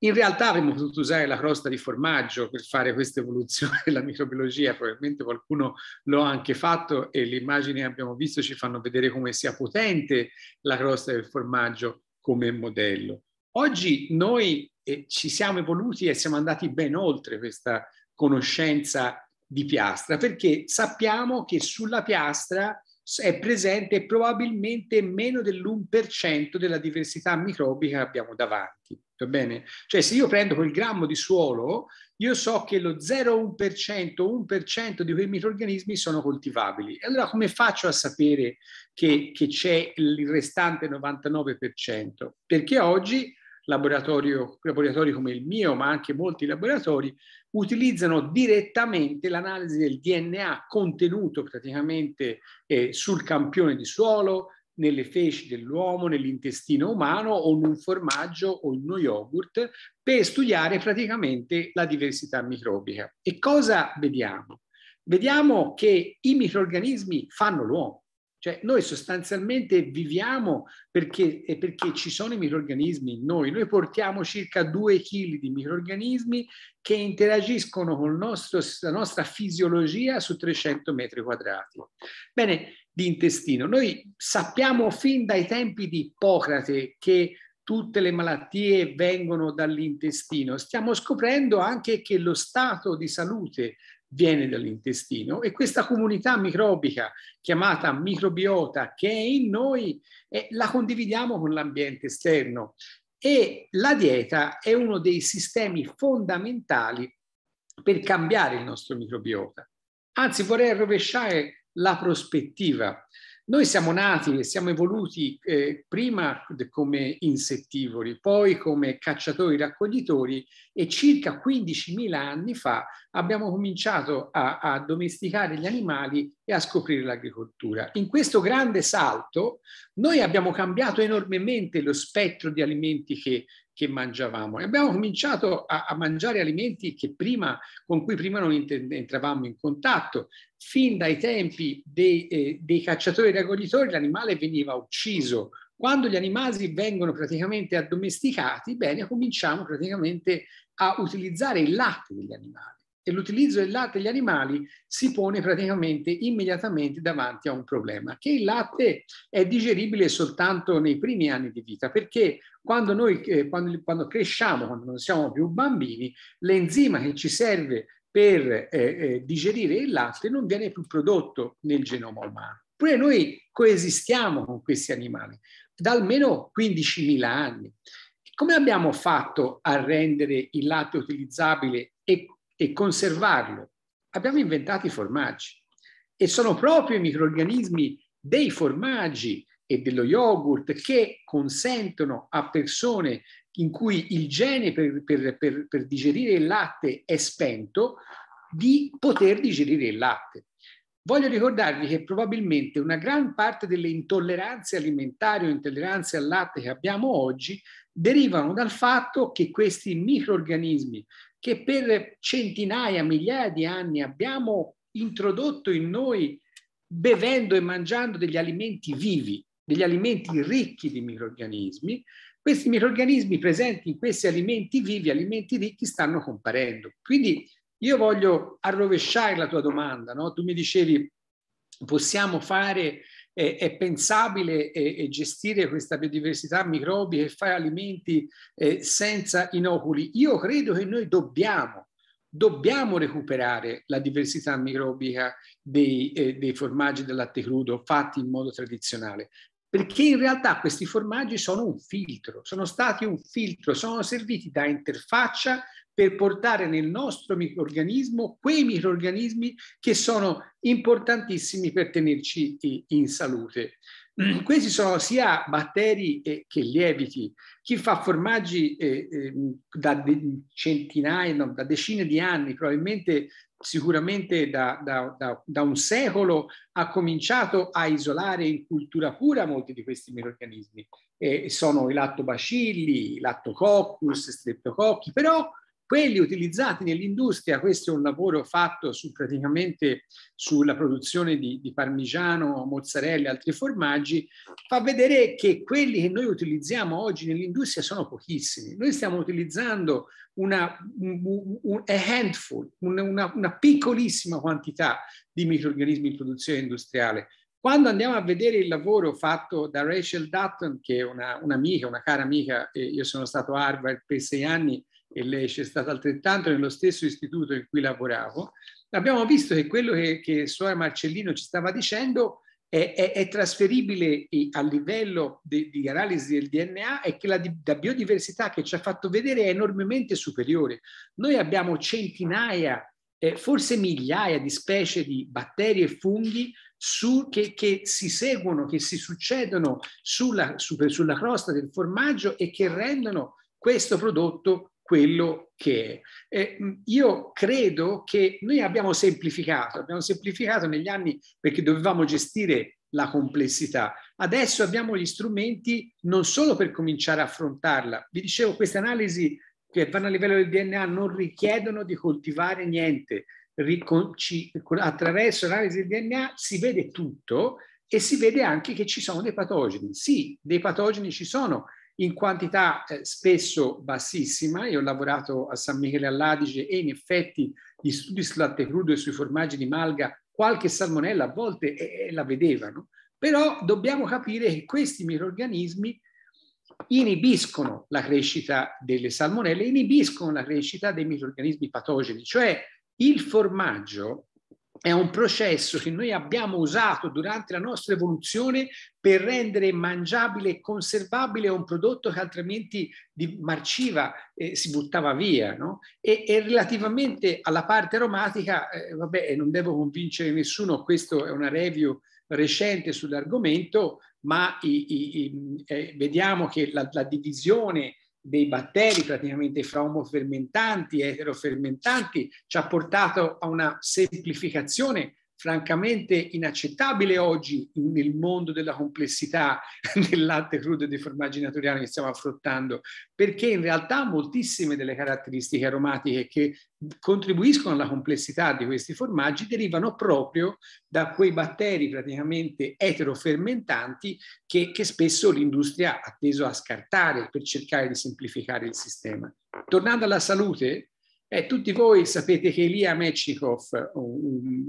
In realtà avremmo potuto usare la crosta di formaggio per fare questa evoluzione della microbiologia, probabilmente qualcuno l'ha anche fatto e le immagini che abbiamo visto ci fanno vedere come sia potente la crosta del formaggio come modello. Oggi noi eh, ci siamo evoluti e siamo andati ben oltre questa conoscenza di piastra perché sappiamo che sulla piastra è presente probabilmente meno dell'1% della diversità microbica che abbiamo davanti. Va bene? Cioè, se io prendo quel grammo di suolo, io so che lo 0,1%, 1% di quei microorganismi sono coltivabili. allora come faccio a sapere che, che c'è il restante 99%? Perché oggi laboratori come il mio, ma anche molti laboratori, utilizzano direttamente l'analisi del DNA contenuto praticamente eh, sul campione di suolo, nelle feci dell'uomo, nell'intestino umano o in un formaggio o in uno yogurt per studiare praticamente la diversità microbica. E cosa vediamo? Vediamo che i microorganismi fanno l'uomo. Cioè noi sostanzialmente viviamo perché, perché ci sono i microrganismi in noi. Noi portiamo circa 2 kg di microrganismi che interagiscono con nostro, la nostra fisiologia su 300 metri quadrati. Bene, di intestino. Noi sappiamo fin dai tempi di Ippocrate che tutte le malattie vengono dall'intestino. Stiamo scoprendo anche che lo stato di salute viene dall'intestino e questa comunità microbica chiamata microbiota che è in noi eh, la condividiamo con l'ambiente esterno e la dieta è uno dei sistemi fondamentali per cambiare il nostro microbiota. Anzi, vorrei rovesciare la prospettiva noi siamo nati e siamo evoluti eh, prima come insettivori, poi come cacciatori-raccoglitori e circa 15.000 anni fa abbiamo cominciato a, a, domesticare gli animali e a scoprire l'agricoltura. In questo grande salto noi abbiamo cambiato enormemente lo spettro di alimenti che che mangiavamo e abbiamo cominciato a, a mangiare alimenti prima, con cui prima non entravamo in contatto. Fin dai tempi dei, eh, dei cacciatori e raccoglitori l'animale veniva ucciso quando gli animali vengono praticamente addomesticati, bene, cominciamo praticamente a utilizzare il latte degli animali e l'utilizzo del latte degli animali si pone praticamente immediatamente davanti a un problema, che il latte è digeribile soltanto nei primi anni di vita, perché quando noi eh, quando, quando cresciamo, quando non siamo più bambini, l'enzima che ci serve per eh, eh, digerire il latte non viene più prodotto nel genoma umano. Pure noi coesistiamo con questi animali da almeno 15.000 anni. Come abbiamo fatto a rendere il latte utilizzabile e e conservarlo. Abbiamo inventato i formaggi e sono proprio i microrganismi dei formaggi e dello yogurt che consentono a persone in cui il gene per, per, per, per digerire il latte è spento di poter digerire il latte. Voglio ricordarvi che probabilmente una gran parte delle intolleranze alimentari o intolleranze al latte che abbiamo oggi derivano dal fatto che questi microorganismi che per centinaia, migliaia di anni abbiamo introdotto in noi bevendo e mangiando degli alimenti vivi, degli alimenti ricchi di microrganismi, questi microrganismi presenti in questi alimenti vivi, alimenti ricchi, stanno comparendo. Quindi io voglio arrovesciare la tua domanda, no? tu mi dicevi possiamo fare è, è pensabile è, è gestire questa biodiversità microbica e fare alimenti eh, senza inoculi? Io credo che noi dobbiamo dobbiamo recuperare la diversità microbica dei, eh, dei, formaggi del latte crudo fatti in modo tradizionale, perché in realtà questi formaggi sono un filtro, sono stati un filtro, sono serviti da interfaccia per portare nel nostro microorganismo quei microorganismi che sono importantissimi per tenerci in salute. Questi sono sia batteri eh, che lieviti. Chi fa formaggi eh, ehm, da centinaia, no, da decine di anni, probabilmente sicuramente da, da, da, da, un secolo, ha cominciato a isolare in cultura pura molti di questi microorganismi. Eh, sono i lattobacilli, i lattococcus, streptococchi, però quelli utilizzati nell'industria, questo è un lavoro fatto su, praticamente sulla produzione di, di parmigiano, mozzarella e altri formaggi, fa vedere che quelli che noi utilizziamo oggi nell'industria sono pochissimi. Noi stiamo utilizzando una, un, un handful, una, una piccolissima quantità di microorganismi in produzione industriale. Quando andiamo a vedere il lavoro fatto da Rachel Dutton, che è una, un'amica, una cara amica, io sono stato a Harvard per sei anni, e lei c'è stata altrettanto nello stesso istituto in cui lavoravo, abbiamo visto che quello che, che Suora Marcellino ci stava dicendo è, è, è trasferibile eh, a livello di, di, analisi del DNA e che la, la biodiversità che ci ha fatto vedere è enormemente superiore. Noi abbiamo centinaia eh, forse migliaia di specie di batteri e funghi su, che, che, si seguono, che si succedono sulla, su, sulla crosta del formaggio e che rendono questo prodotto quello che è. Eh, io credo che noi abbiamo semplificato, abbiamo semplificato negli anni perché dovevamo gestire la complessità. Adesso abbiamo gli strumenti non solo per cominciare a affrontarla. Vi dicevo, queste analisi che vanno a livello del DNA non richiedono di coltivare niente. Attraverso l'analisi del DNA si vede tutto e si vede anche che ci sono dei patogeni. Sì, dei patogeni ci sono in quantità eh, spesso bassissima. Io ho lavorato a San Michele all'Adige e in effetti gli studi sul latte crudo e sui formaggi di malga, qualche salmonella a volte eh, eh la vedevano, però dobbiamo capire che questi microorganismi inibiscono la crescita delle salmonelle, inibiscono la crescita dei microorganismi patogeni, cioè il formaggio è un processo che noi abbiamo usato durante la nostra evoluzione per rendere mangiabile e conservabile un prodotto che altrimenti marciva e eh, si buttava via. No? E, e, relativamente alla parte aromatica, eh, vabbè, non devo convincere nessuno, questo è una review recente sull'argomento, ma i, i, i, eh, vediamo che la, la divisione dei batteri, praticamente fra e eterofermentanti, ci ha portato a una semplificazione francamente inaccettabile oggi nel mondo della complessità del latte crudo e dei formaggi naturali che stiamo affrontando, perché in realtà moltissime delle caratteristiche aromatiche che contribuiscono alla complessità di questi formaggi derivano proprio da quei batteri praticamente eterofermentanti che, che spesso l'industria ha teso a scartare per cercare di semplificare il sistema. Tornando alla salute, eh, tutti voi sapete che Elia Mechnikov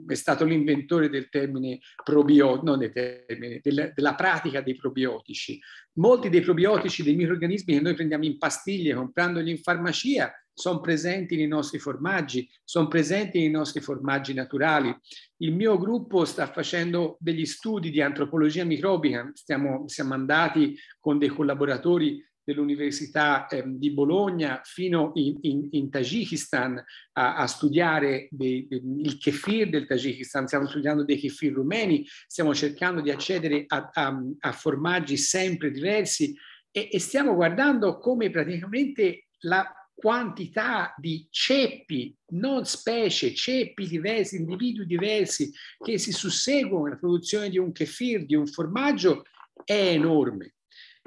è stato l'inventore del termine probiotico, non del termine, del, della pratica dei probiotici. Molti dei probiotici, dei microrganismi che noi prendiamo in pastiglie, comprandoli in farmacia, sono presenti nei nostri formaggi, sono presenti nei nostri formaggi naturali. Il mio gruppo sta facendo degli studi di antropologia microbica, Stiamo, siamo andati con dei collaboratori dell'Università eh, di Bologna fino in, in, in Tagikistan a, a studiare dei, de, il kefir del Tajikistan, stiamo studiando dei kefir rumeni, stiamo cercando di accedere a, a, a formaggi sempre diversi e, e stiamo guardando come praticamente la quantità di ceppi, non specie, ceppi diversi, individui diversi che si susseguono nella produzione di un kefir, di un formaggio, è enorme.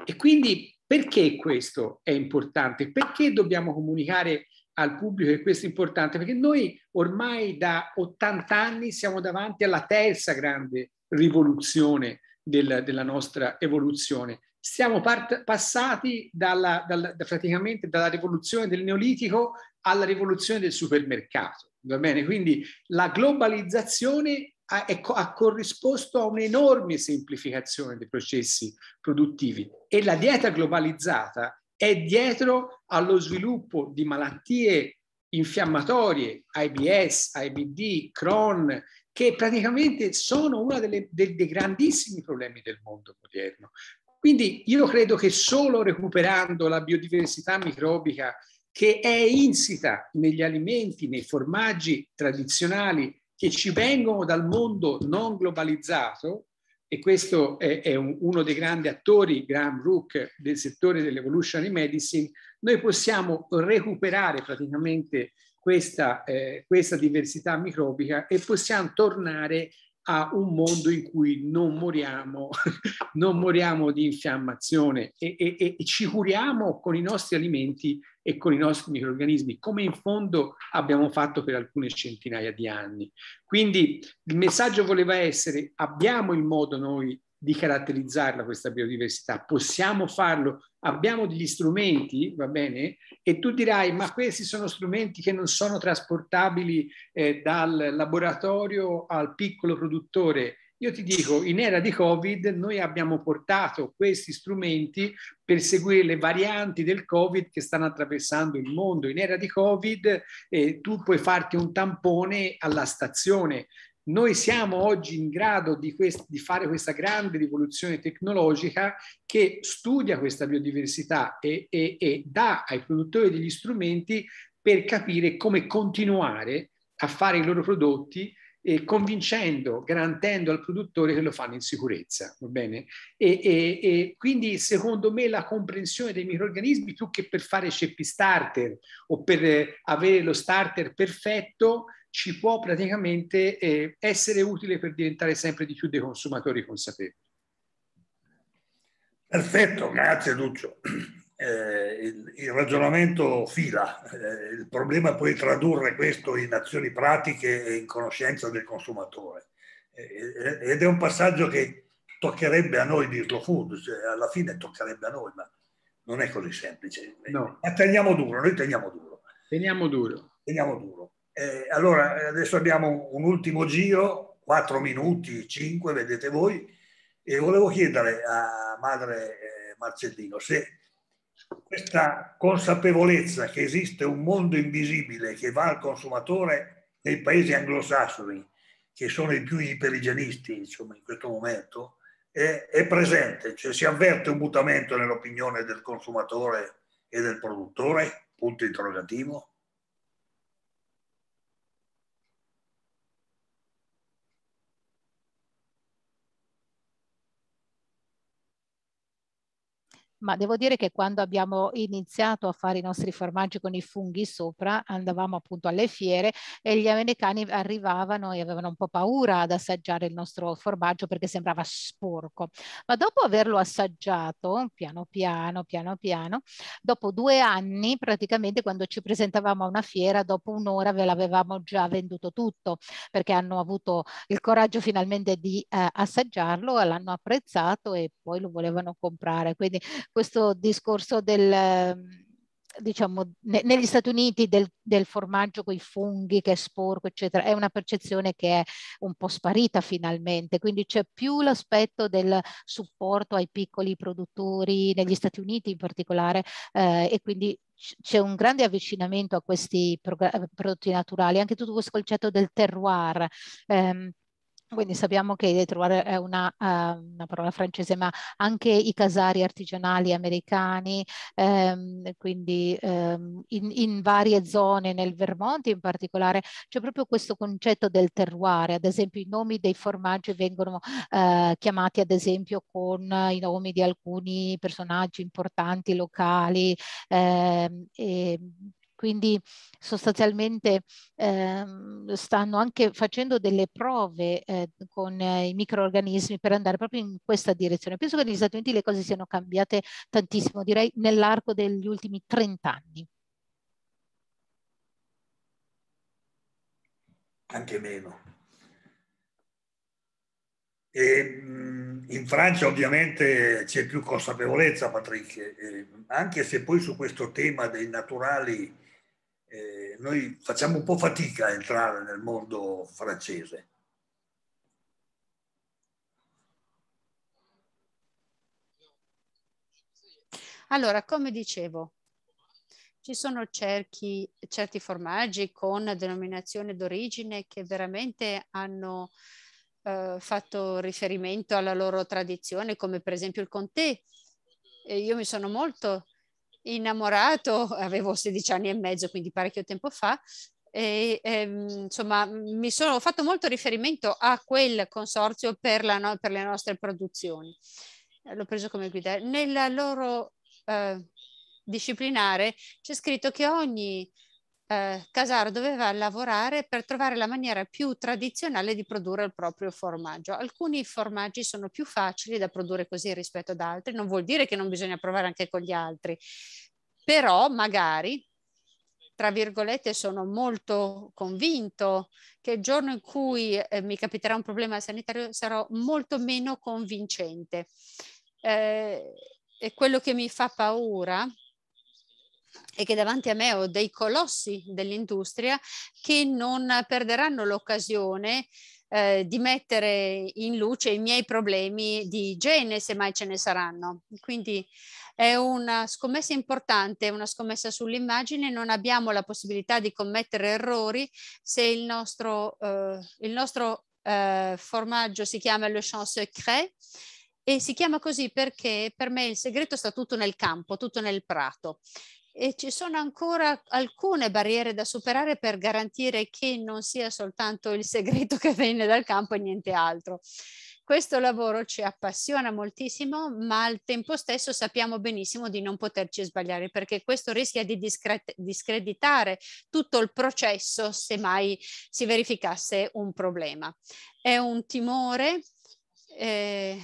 E quindi perché questo è importante? Perché dobbiamo comunicare al pubblico che questo è importante? Perché noi ormai da 80 anni siamo davanti alla terza grande rivoluzione del, della nostra evoluzione. Siamo part- passati dalla, dalla, da praticamente dalla rivoluzione del Neolitico alla rivoluzione del supermercato. Va bene? Quindi la globalizzazione ha, ha corrisposto a un'enorme semplificazione dei processi produttivi e la dieta globalizzata è dietro allo sviluppo di malattie infiammatorie, IBS, IBD, Crohn, che praticamente sono uno dei grandissimi problemi del mondo moderno. Quindi io credo che solo recuperando la biodiversità microbica che è insita negli alimenti, nei formaggi tradizionali, che ci vengono dal mondo non globalizzato, e questo è, è un, uno dei grandi attori, Graham Rook, del settore dell'evolutionary medicine, noi possiamo recuperare praticamente questa, eh, questa diversità microbica e possiamo tornare a un mondo in cui non moriamo, non moriamo di infiammazione e, e, e, ci curiamo con i nostri alimenti e con i nostri microrganismi, come in fondo abbiamo fatto per alcune centinaia di anni. Quindi il messaggio voleva essere, abbiamo il modo noi di caratterizzarla questa biodiversità, possiamo farlo, abbiamo degli strumenti, va bene? E tu dirai, ma questi sono strumenti che non sono trasportabili eh, dal laboratorio al piccolo produttore. Io ti dico, in era di Covid noi abbiamo portato questi strumenti per seguire le varianti del Covid che stanno attraversando il mondo. In era di Covid eh, tu puoi farti un tampone alla stazione. Noi siamo oggi in grado di, quest- di fare questa grande rivoluzione tecnologica che studia questa biodiversità e, e, e dà ai produttori degli strumenti per capire come continuare a fare i loro prodotti eh, convincendo, garantendo al produttore che lo fanno in sicurezza, va bene? E, e, e quindi secondo me la comprensione dei microorganismi, più che per fare ceppi starter o per eh, avere lo starter perfetto, ci può praticamente eh, essere utile per diventare sempre di più dei consumatori consapevoli. Perfetto, grazie Duccio eh, il, ragionamento fila, eh, il problema è poi tradurre questo in azioni pratiche e in conoscenza del consumatore. Eh, ed è un passaggio che toccherebbe a noi dirlo food, cioè alla fine toccherebbe a noi, ma non è così semplice. No. Ma teniamo duro, noi teniamo duro. Teniamo duro. Teniamo duro. Eh, allora, adesso abbiamo un ultimo giro, 4 minuti, 5, vedete voi, e volevo chiedere a madre eh, Marcellino se questa consapevolezza che esiste un mondo invisibile che va al consumatore nei paesi anglosassoni, che sono i più iperigenisti insomma, in questo momento, è, è presente, cioè si avverte un mutamento nell'opinione del consumatore e del produttore? Punto interrogativo. ma devo dire che quando abbiamo iniziato a fare i nostri formaggi con i funghi sopra, andavamo appunto alle fiere e gli americani arrivavano e avevano un po' paura ad assaggiare il nostro formaggio perché sembrava sporco. Ma dopo averlo assaggiato, piano piano, piano piano, dopo due anni praticamente quando ci presentavamo a una fiera, dopo un'ora ve l'avevamo già venduto tutto perché hanno avuto il coraggio finalmente di eh, assaggiarlo, l'hanno apprezzato e poi lo volevano comprare. Quindi questo discorso del ehm, diciamo, ne, negli Stati Uniti del, del formaggio con i funghi che è sporco, eccetera, è una percezione che è un po' sparita finalmente, quindi c'è più l'aspetto del supporto ai piccoli produttori negli Stati Uniti in particolare eh, e quindi c'è un grande avvicinamento a questi prodotti naturali, anche tutto questo concetto del terroir. Ehm, quindi sappiamo che trovare è eh, una, uh, una, parola francese, ma anche i casari artigianali americani, ehm, quindi ehm, in, in, varie zone nel Vermont in particolare, c'è proprio questo concetto del terroir. Ad esempio i nomi dei formaggi vengono eh, chiamati ad esempio con i nomi di alcuni personaggi importanti locali. Ehm, e, quindi sostanzialmente ehm, stanno anche facendo delle prove eh, con eh, i microorganismi per andare proprio in questa direzione. Penso che negli Stati Uniti le cose siano cambiate tantissimo, direi nell'arco degli ultimi 30 anni. Anche meno. E, in Francia ovviamente c'è più consapevolezza, Patrick, anche se poi su questo tema dei naturali eh, noi facciamo un po' fatica a entrare nel mondo francese. Allora, come dicevo, ci sono cerchi, certi formaggi con denominazione d'origine che veramente hanno eh, fatto riferimento alla loro tradizione, come per esempio il Conté. E io mi sono molto innamorato, avevo 16 anni e mezzo, quindi parecchio tempo fa, e, e, ehm, insomma mi sono fatto molto riferimento a quel consorzio per, la, no, per le nostre produzioni. L'ho preso come guida. Nella loro eh, disciplinare c'è scritto che ogni eh, Casaro doveva lavorare per trovare la maniera più tradizionale di produrre il proprio formaggio. Alcuni formaggi sono più facili da produrre così rispetto ad altri, non vuol dire che non bisogna provare anche con gli altri, però magari tra virgolette sono molto convinto che il giorno in cui eh, mi capiterà un problema sanitario sarò molto meno convincente. Eh, e quello che mi fa paura e che davanti a me ho dei colossi dell'industria che non perderanno l'occasione eh, di mettere in luce i miei problemi di igiene, se mai ce ne saranno. Quindi è una scommessa importante, una scommessa sull'immagine, non abbiamo la possibilità di commettere errori se il nostro, eh, il nostro eh, formaggio si chiama le champ secret e si chiama così perché per me il segreto sta tutto nel campo, tutto nel prato e ci sono ancora alcune barriere da superare per garantire che non sia soltanto il segreto che viene dal campo e niente altro. Questo lavoro ci appassiona moltissimo, ma al tempo stesso sappiamo benissimo di non poterci sbagliare, perché questo rischia di discreditare tutto il processo se mai si verificasse un problema. È un timore. Eh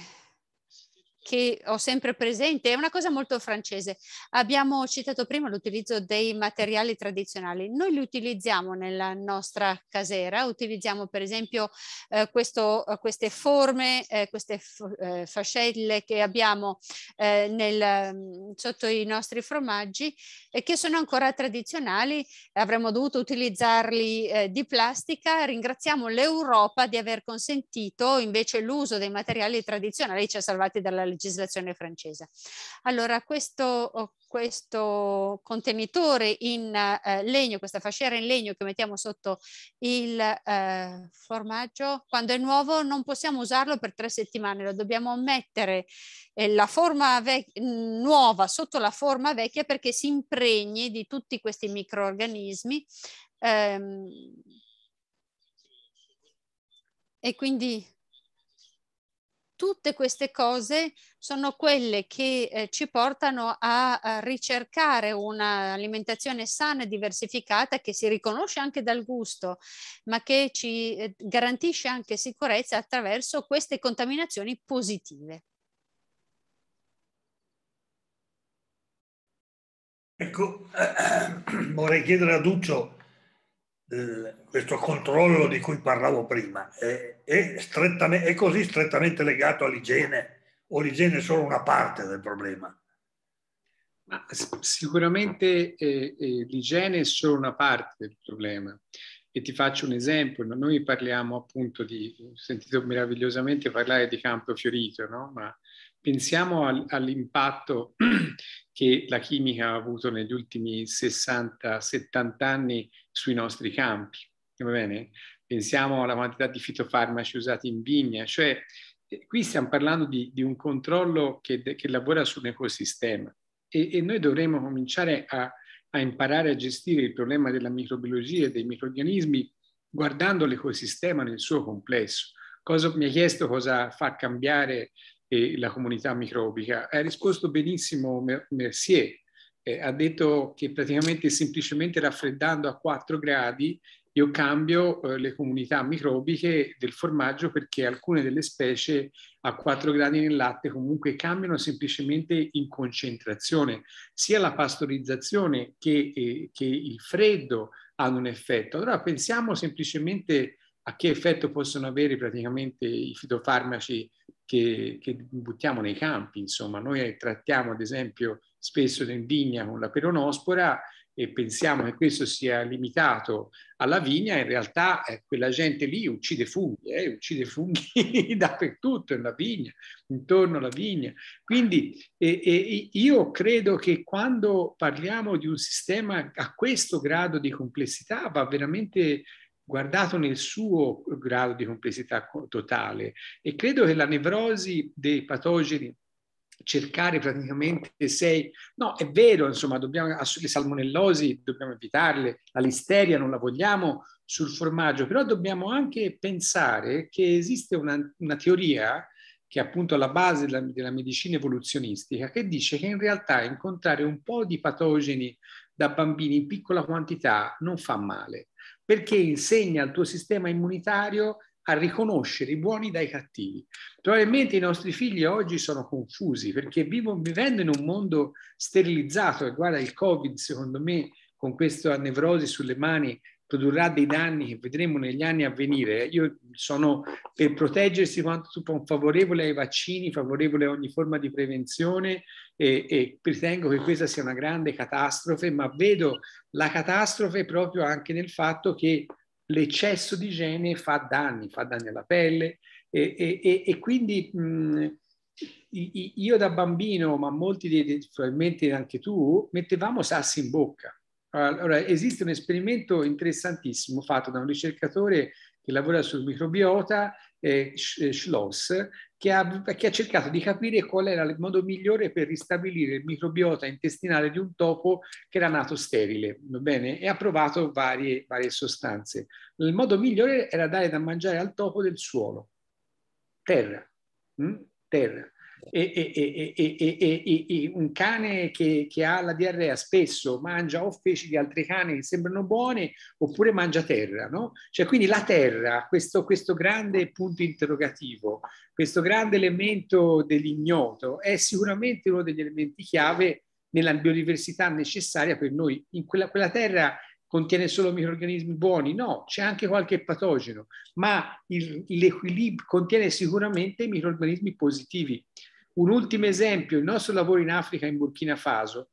che ho sempre presente, è una cosa molto francese. Abbiamo citato prima l'utilizzo dei materiali tradizionali, noi li utilizziamo nella nostra casera, utilizziamo per esempio eh, questo, eh, queste forme, eh, queste eh, fascelle che abbiamo eh, nel, mm, sotto i nostri formaggi e che sono ancora tradizionali, avremmo dovuto utilizzarli eh, di plastica, ringraziamo l'Europa di aver consentito invece l'uso dei materiali tradizionali, ci ha salvati dalla legislazione legislazione francese. Allora questo, oh, questo contenitore in eh, legno, questa fasciera in legno che mettiamo sotto il eh, formaggio, quando è nuovo non possiamo usarlo per tre settimane, lo dobbiamo mettere eh, la forma nuova sotto la forma vecchia perché si impregni di tutti questi microorganismi. Ehm, e quindi tutte queste cose sono quelle che eh, ci portano a, a ricercare un'alimentazione sana e diversificata che si riconosce anche dal gusto, ma che ci eh, garantisce anche sicurezza attraverso queste contaminazioni positive. Ecco, vorrei chiedere a Duccio questo controllo di cui parlavo prima è, è, è così strettamente legato all'igiene o l'igiene è solo una parte del problema? Ma sicuramente eh, eh, l'igiene è solo una parte del problema e ti faccio un esempio, noi parliamo appunto di, ho sentito meravigliosamente parlare di campo fiorito, no? ma pensiamo al, all'impatto che la chimica ha avuto negli ultimi 60-70 anni sui nostri campi. Va bene? Pensiamo alla quantità di fitofarmaci usati in vigna, cioè eh, qui stiamo parlando di, di un controllo che, che lavora sull'ecosistema e, e, noi dovremmo cominciare a, a imparare a gestire il problema della microbiologia e dei microorganismi guardando l'ecosistema nel suo complesso. Cosa, mi ha chiesto cosa fa cambiare eh, la comunità microbica. Ha risposto benissimo Mercier eh, ha detto che praticamente semplicemente raffreddando a 4 gradi io cambio eh, le comunità microbiche del formaggio perché alcune delle specie a 4 gradi nel latte comunque cambiano semplicemente in concentrazione. Sia la pastorizzazione che, eh, che il freddo hanno un effetto. Allora pensiamo semplicemente a che effetto possono avere praticamente i fitofarmaci che, che, buttiamo nei campi. Insomma, noi trattiamo ad esempio spesso l'endigna con la peronospora e pensiamo che questo sia limitato alla vigna, in realtà eh, quella gente lì uccide funghi, eh, uccide funghi dappertutto, nella vigna, intorno alla vigna. Quindi eh, eh, io credo che quando parliamo di un sistema a questo grado di complessità va veramente guardato nel suo grado di complessità totale e credo che la nevrosi dei patogeni cercare praticamente sei, no è vero insomma dobbiamo, le salmonellosi dobbiamo evitarle, la listeria non la vogliamo sul formaggio, però dobbiamo anche pensare che esiste una, una teoria che è appunto alla base della, della, medicina evoluzionistica, che dice che in realtà incontrare un po' di patogeni da bambini in piccola quantità non fa male perché insegna al tuo sistema immunitario a riconoscere i buoni dai cattivi. Probabilmente i nostri figli oggi sono confusi perché vivono, vivendo in un mondo sterilizzato, e guarda il Covid secondo me con questa nevrosi sulle mani produrrà dei danni che vedremo negli anni a venire. Io sono per proteggersi quanto più favorevole ai vaccini, favorevole a ogni forma di prevenzione e, e ritengo che questa sia una grande catastrofe, ma vedo la catastrofe proprio anche nel fatto che l'eccesso di igiene fa danni, fa danni alla pelle e, e, e quindi mh, io da bambino, ma molti di, probabilmente anche tu, mettevamo sassi in bocca allora, esiste un esperimento interessantissimo fatto da un ricercatore che lavora sul microbiota, eh, eh, Schloss, che ha, che ha, cercato di capire qual era il modo migliore per ristabilire il microbiota intestinale di un topo che era nato sterile, va bene? E ha provato varie, varie sostanze. Il modo migliore era dare da mangiare al topo del suolo, terra, mh? Mm? terra. E, e, e, e, un cane che, che, ha la diarrea spesso mangia o feci di altri cani che sembrano buone oppure mangia terra, no? Cioè quindi la terra, questo, questo grande punto interrogativo, questo grande elemento dell'ignoto è sicuramente uno degli elementi chiave nella biodiversità necessaria per noi. In quella, quella terra contiene solo microrganismi buoni, no, c'è anche qualche patogeno, ma il, l'equilibrio contiene sicuramente microrganismi positivi. Un ultimo esempio, il nostro lavoro in Africa, in Burkina Faso,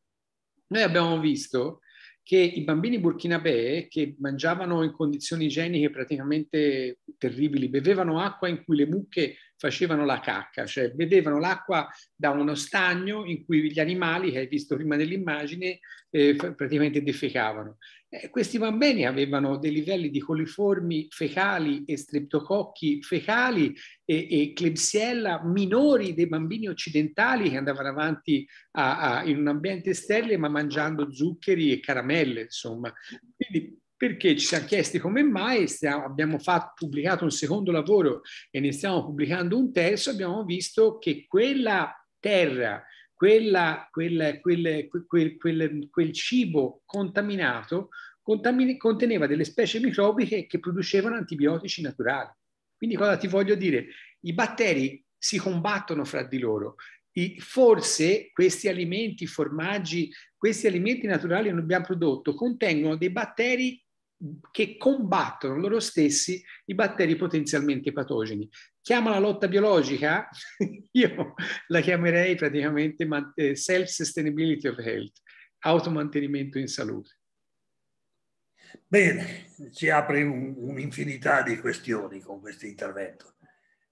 noi abbiamo visto che i bambini burkinabè che mangiavano in condizioni igieniche praticamente terribili, bevevano acqua in cui le mucche facevano la cacca, cioè bevevano l'acqua da uno stagno in cui gli animali, che hai visto prima nell'immagine, eh, praticamente defecavano. Eh, questi bambini avevano dei livelli di coliformi fecali e streptococchi fecali e, e klebsiella minori dei bambini occidentali che andavano avanti a, a, in un ambiente sterile ma mangiando zuccheri e caramelle, insomma. Quindi perché ci siamo chiesti come mai, stiamo, abbiamo fatto, pubblicato un secondo lavoro e ne stiamo pubblicando un terzo, abbiamo visto che quella terra quella, quel, quel, quel, quel, cibo contaminato contamine, conteneva delle specie microbiche che producevano antibiotici naturali. Quindi cosa ti voglio dire? I batteri si combattono fra di loro. I, forse questi alimenti, formaggi, questi alimenti naturali che noi abbiamo prodotto contengono dei batteri che combattono loro stessi i batteri potenzialmente patogeni. Chiama la lotta biologica, io la chiamerei praticamente eh, self-sustainability of health, automantenimento in salute. Bene, si apre un'infinità di questioni con questo intervento.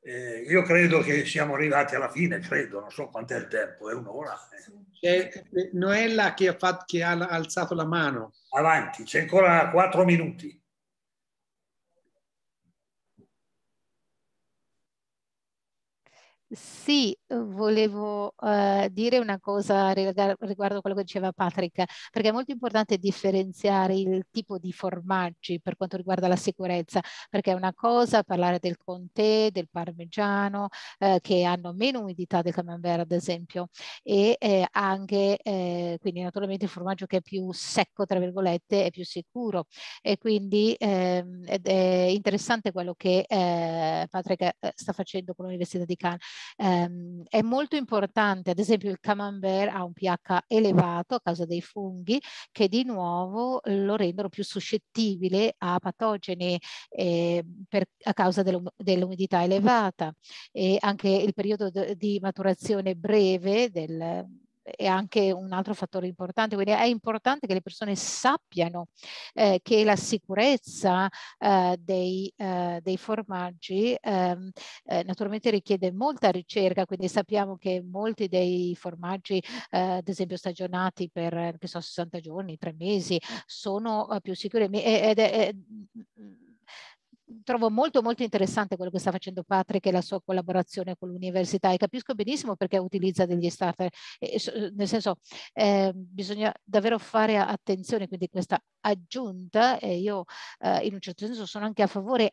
Eh, io credo che siamo arrivati alla fine, credo, non so quant'è il tempo, è un'ora. Eh. C'è eh, Noella che ha, fatto, che ha alzato la mano. Avanti, c'è ancora quattro minuti. Sì, volevo eh, dire una cosa riguardo a quello che diceva Patrick, perché è molto importante differenziare il tipo di formaggi per quanto riguarda la sicurezza, perché è una cosa parlare del Conte, del parmigiano, eh, che hanno meno umidità del camembert, ad esempio, e eh, anche, eh, quindi naturalmente il formaggio che è più secco, tra virgolette, è più sicuro. E quindi ehm, è interessante quello che eh, Patrick eh, sta facendo con l'Università di Cannes ehm, è molto importante, ad esempio il camembert ha un pH elevato a causa dei funghi che di nuovo lo rendono più suscettibile a patogeni eh, per, a causa dell'umidità elevata e anche il periodo di maturazione breve del, è anche un altro fattore importante, quindi è importante che le persone sappiano eh, che la sicurezza eh, dei, eh, dei, formaggi ehm, eh, naturalmente richiede molta ricerca, quindi sappiamo che molti dei formaggi, eh, ad esempio stagionati per so, 60 giorni, 3 mesi, sono eh, più sicuri ed è, è, trovo molto molto interessante quello che sta facendo Patrick e la sua collaborazione con l'università e capisco benissimo perché utilizza degli starter, e, nel senso eh, bisogna davvero fare attenzione, quindi questa aggiunta, e io eh, in un certo senso sono anche a favore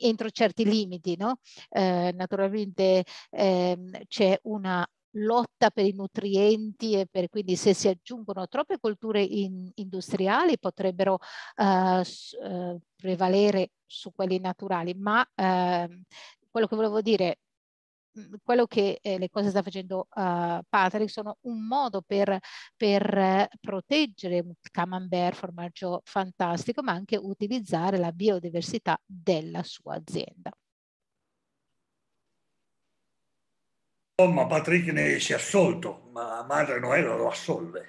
entro certi limiti, no? eh, naturalmente ehm, c'è una lotta per i nutrienti e per, quindi se si aggiungono troppe colture in, industriali potrebbero eh, eh, prevalere su quelli naturali, ma eh, quello che volevo dire mm, quello che eh, le cose sta facendo uh, Patrick sono un modo per, per eh, proteggere un camembert, formaggio fantastico, ma anche utilizzare la biodiversità della sua azienda. Insomma, Patrick ne si è assolto, ma Madre Noela lo assolve,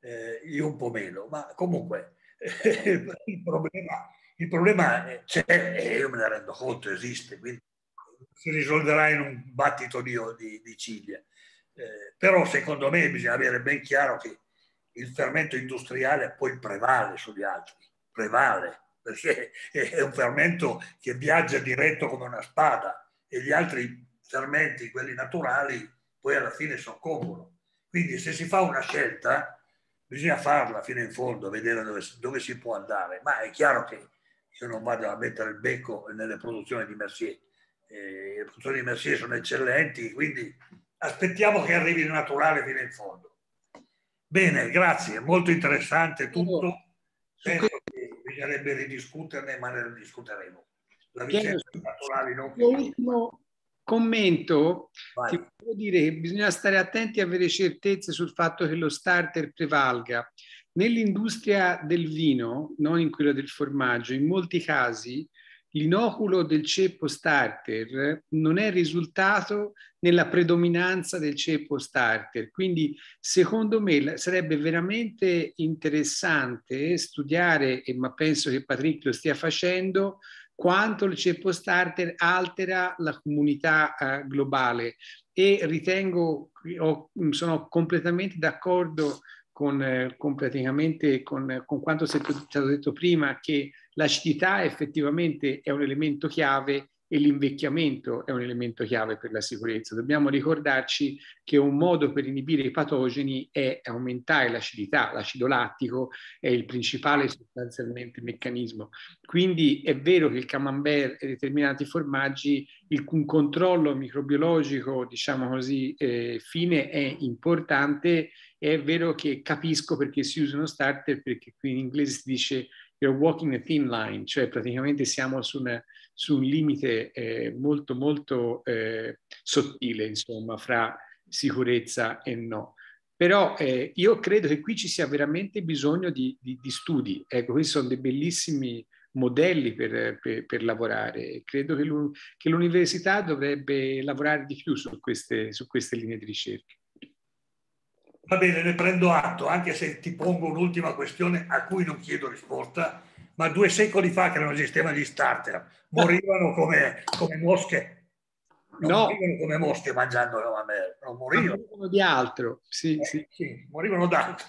eh, io un po' meno, ma comunque eh, il, problema, il problema c'è e io me ne rendo conto, esiste, quindi si risolverà in un battito di, di, di ciglia. Eh, però secondo me bisogna avere ben chiaro che il fermento industriale poi prevale sugli altri, prevale, perché è un fermento che viaggia diretto come una spada e gli altri fermenti, quelli naturali, poi alla fine soccombono. Quindi se si fa una scelta, bisogna farla fino in fondo, vedere dove, dove si può andare. Ma è chiaro che io non vado a mettere il becco nelle produzioni di Mercier. Eh, le produzioni di Mercier sono eccellenti, quindi aspettiamo che arrivi il naturale fino in fondo. Bene, grazie, molto interessante tutto. Penso che bisognerebbe ridiscuterne, ma ne discuteremo. La vicenda dei naturali non finisce commento, Vai. ti voglio dire che bisogna stare attenti a avere certezze sul fatto che lo starter prevalga. Nell'industria del vino, non in quella del formaggio, in molti casi l'inoculo del ceppo starter non è risultato nella predominanza del ceppo starter. Quindi, secondo me, sarebbe veramente interessante studiare, ma penso che Patrick lo stia facendo, quanto il CEPOStarter altera la comunità eh, globale e ritengo, ho, sono completamente d'accordo con, eh, con, praticamente con, con quanto è stato detto prima che l'acidità effettivamente è un elemento chiave e l'invecchiamento è un elemento chiave per la sicurezza. Dobbiamo ricordarci che un modo per inibire i patogeni è aumentare l'acidità, l'acido lattico è il principale sostanzialmente meccanismo. Quindi è vero che il camembert e determinati formaggi, il, un controllo microbiologico, diciamo così, eh, fine è importante è vero che capisco perché si usano starter, perché qui in inglese si dice you're walking a thin line, cioè praticamente siamo su una su un limite eh, molto molto eh, sottile, insomma, fra sicurezza e no. Però eh, io credo che qui ci sia veramente bisogno di, di, di studi. Ecco, questi sono dei bellissimi modelli per, per, per lavorare. Credo che, l'università dovrebbe lavorare di più su queste, su queste linee di ricerca. Va bene, ne prendo atto, anche se ti pongo un'ultima questione a cui non chiedo risposta, ma due secoli fa che non esisteva gli starter, morivano come, come mosche. Non no. morivano come mosche mangiando la merda, non morivano. morivano di altro, sì, eh, sì. sì morivano d'altro.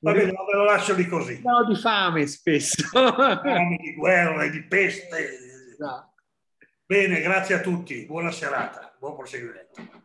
Va bene, ve lo lascio lì così. No, di fame spesso. Fame, di guerre, di peste. No. Esatto. Bene, grazie a tutti, buona serata, buon proseguimento.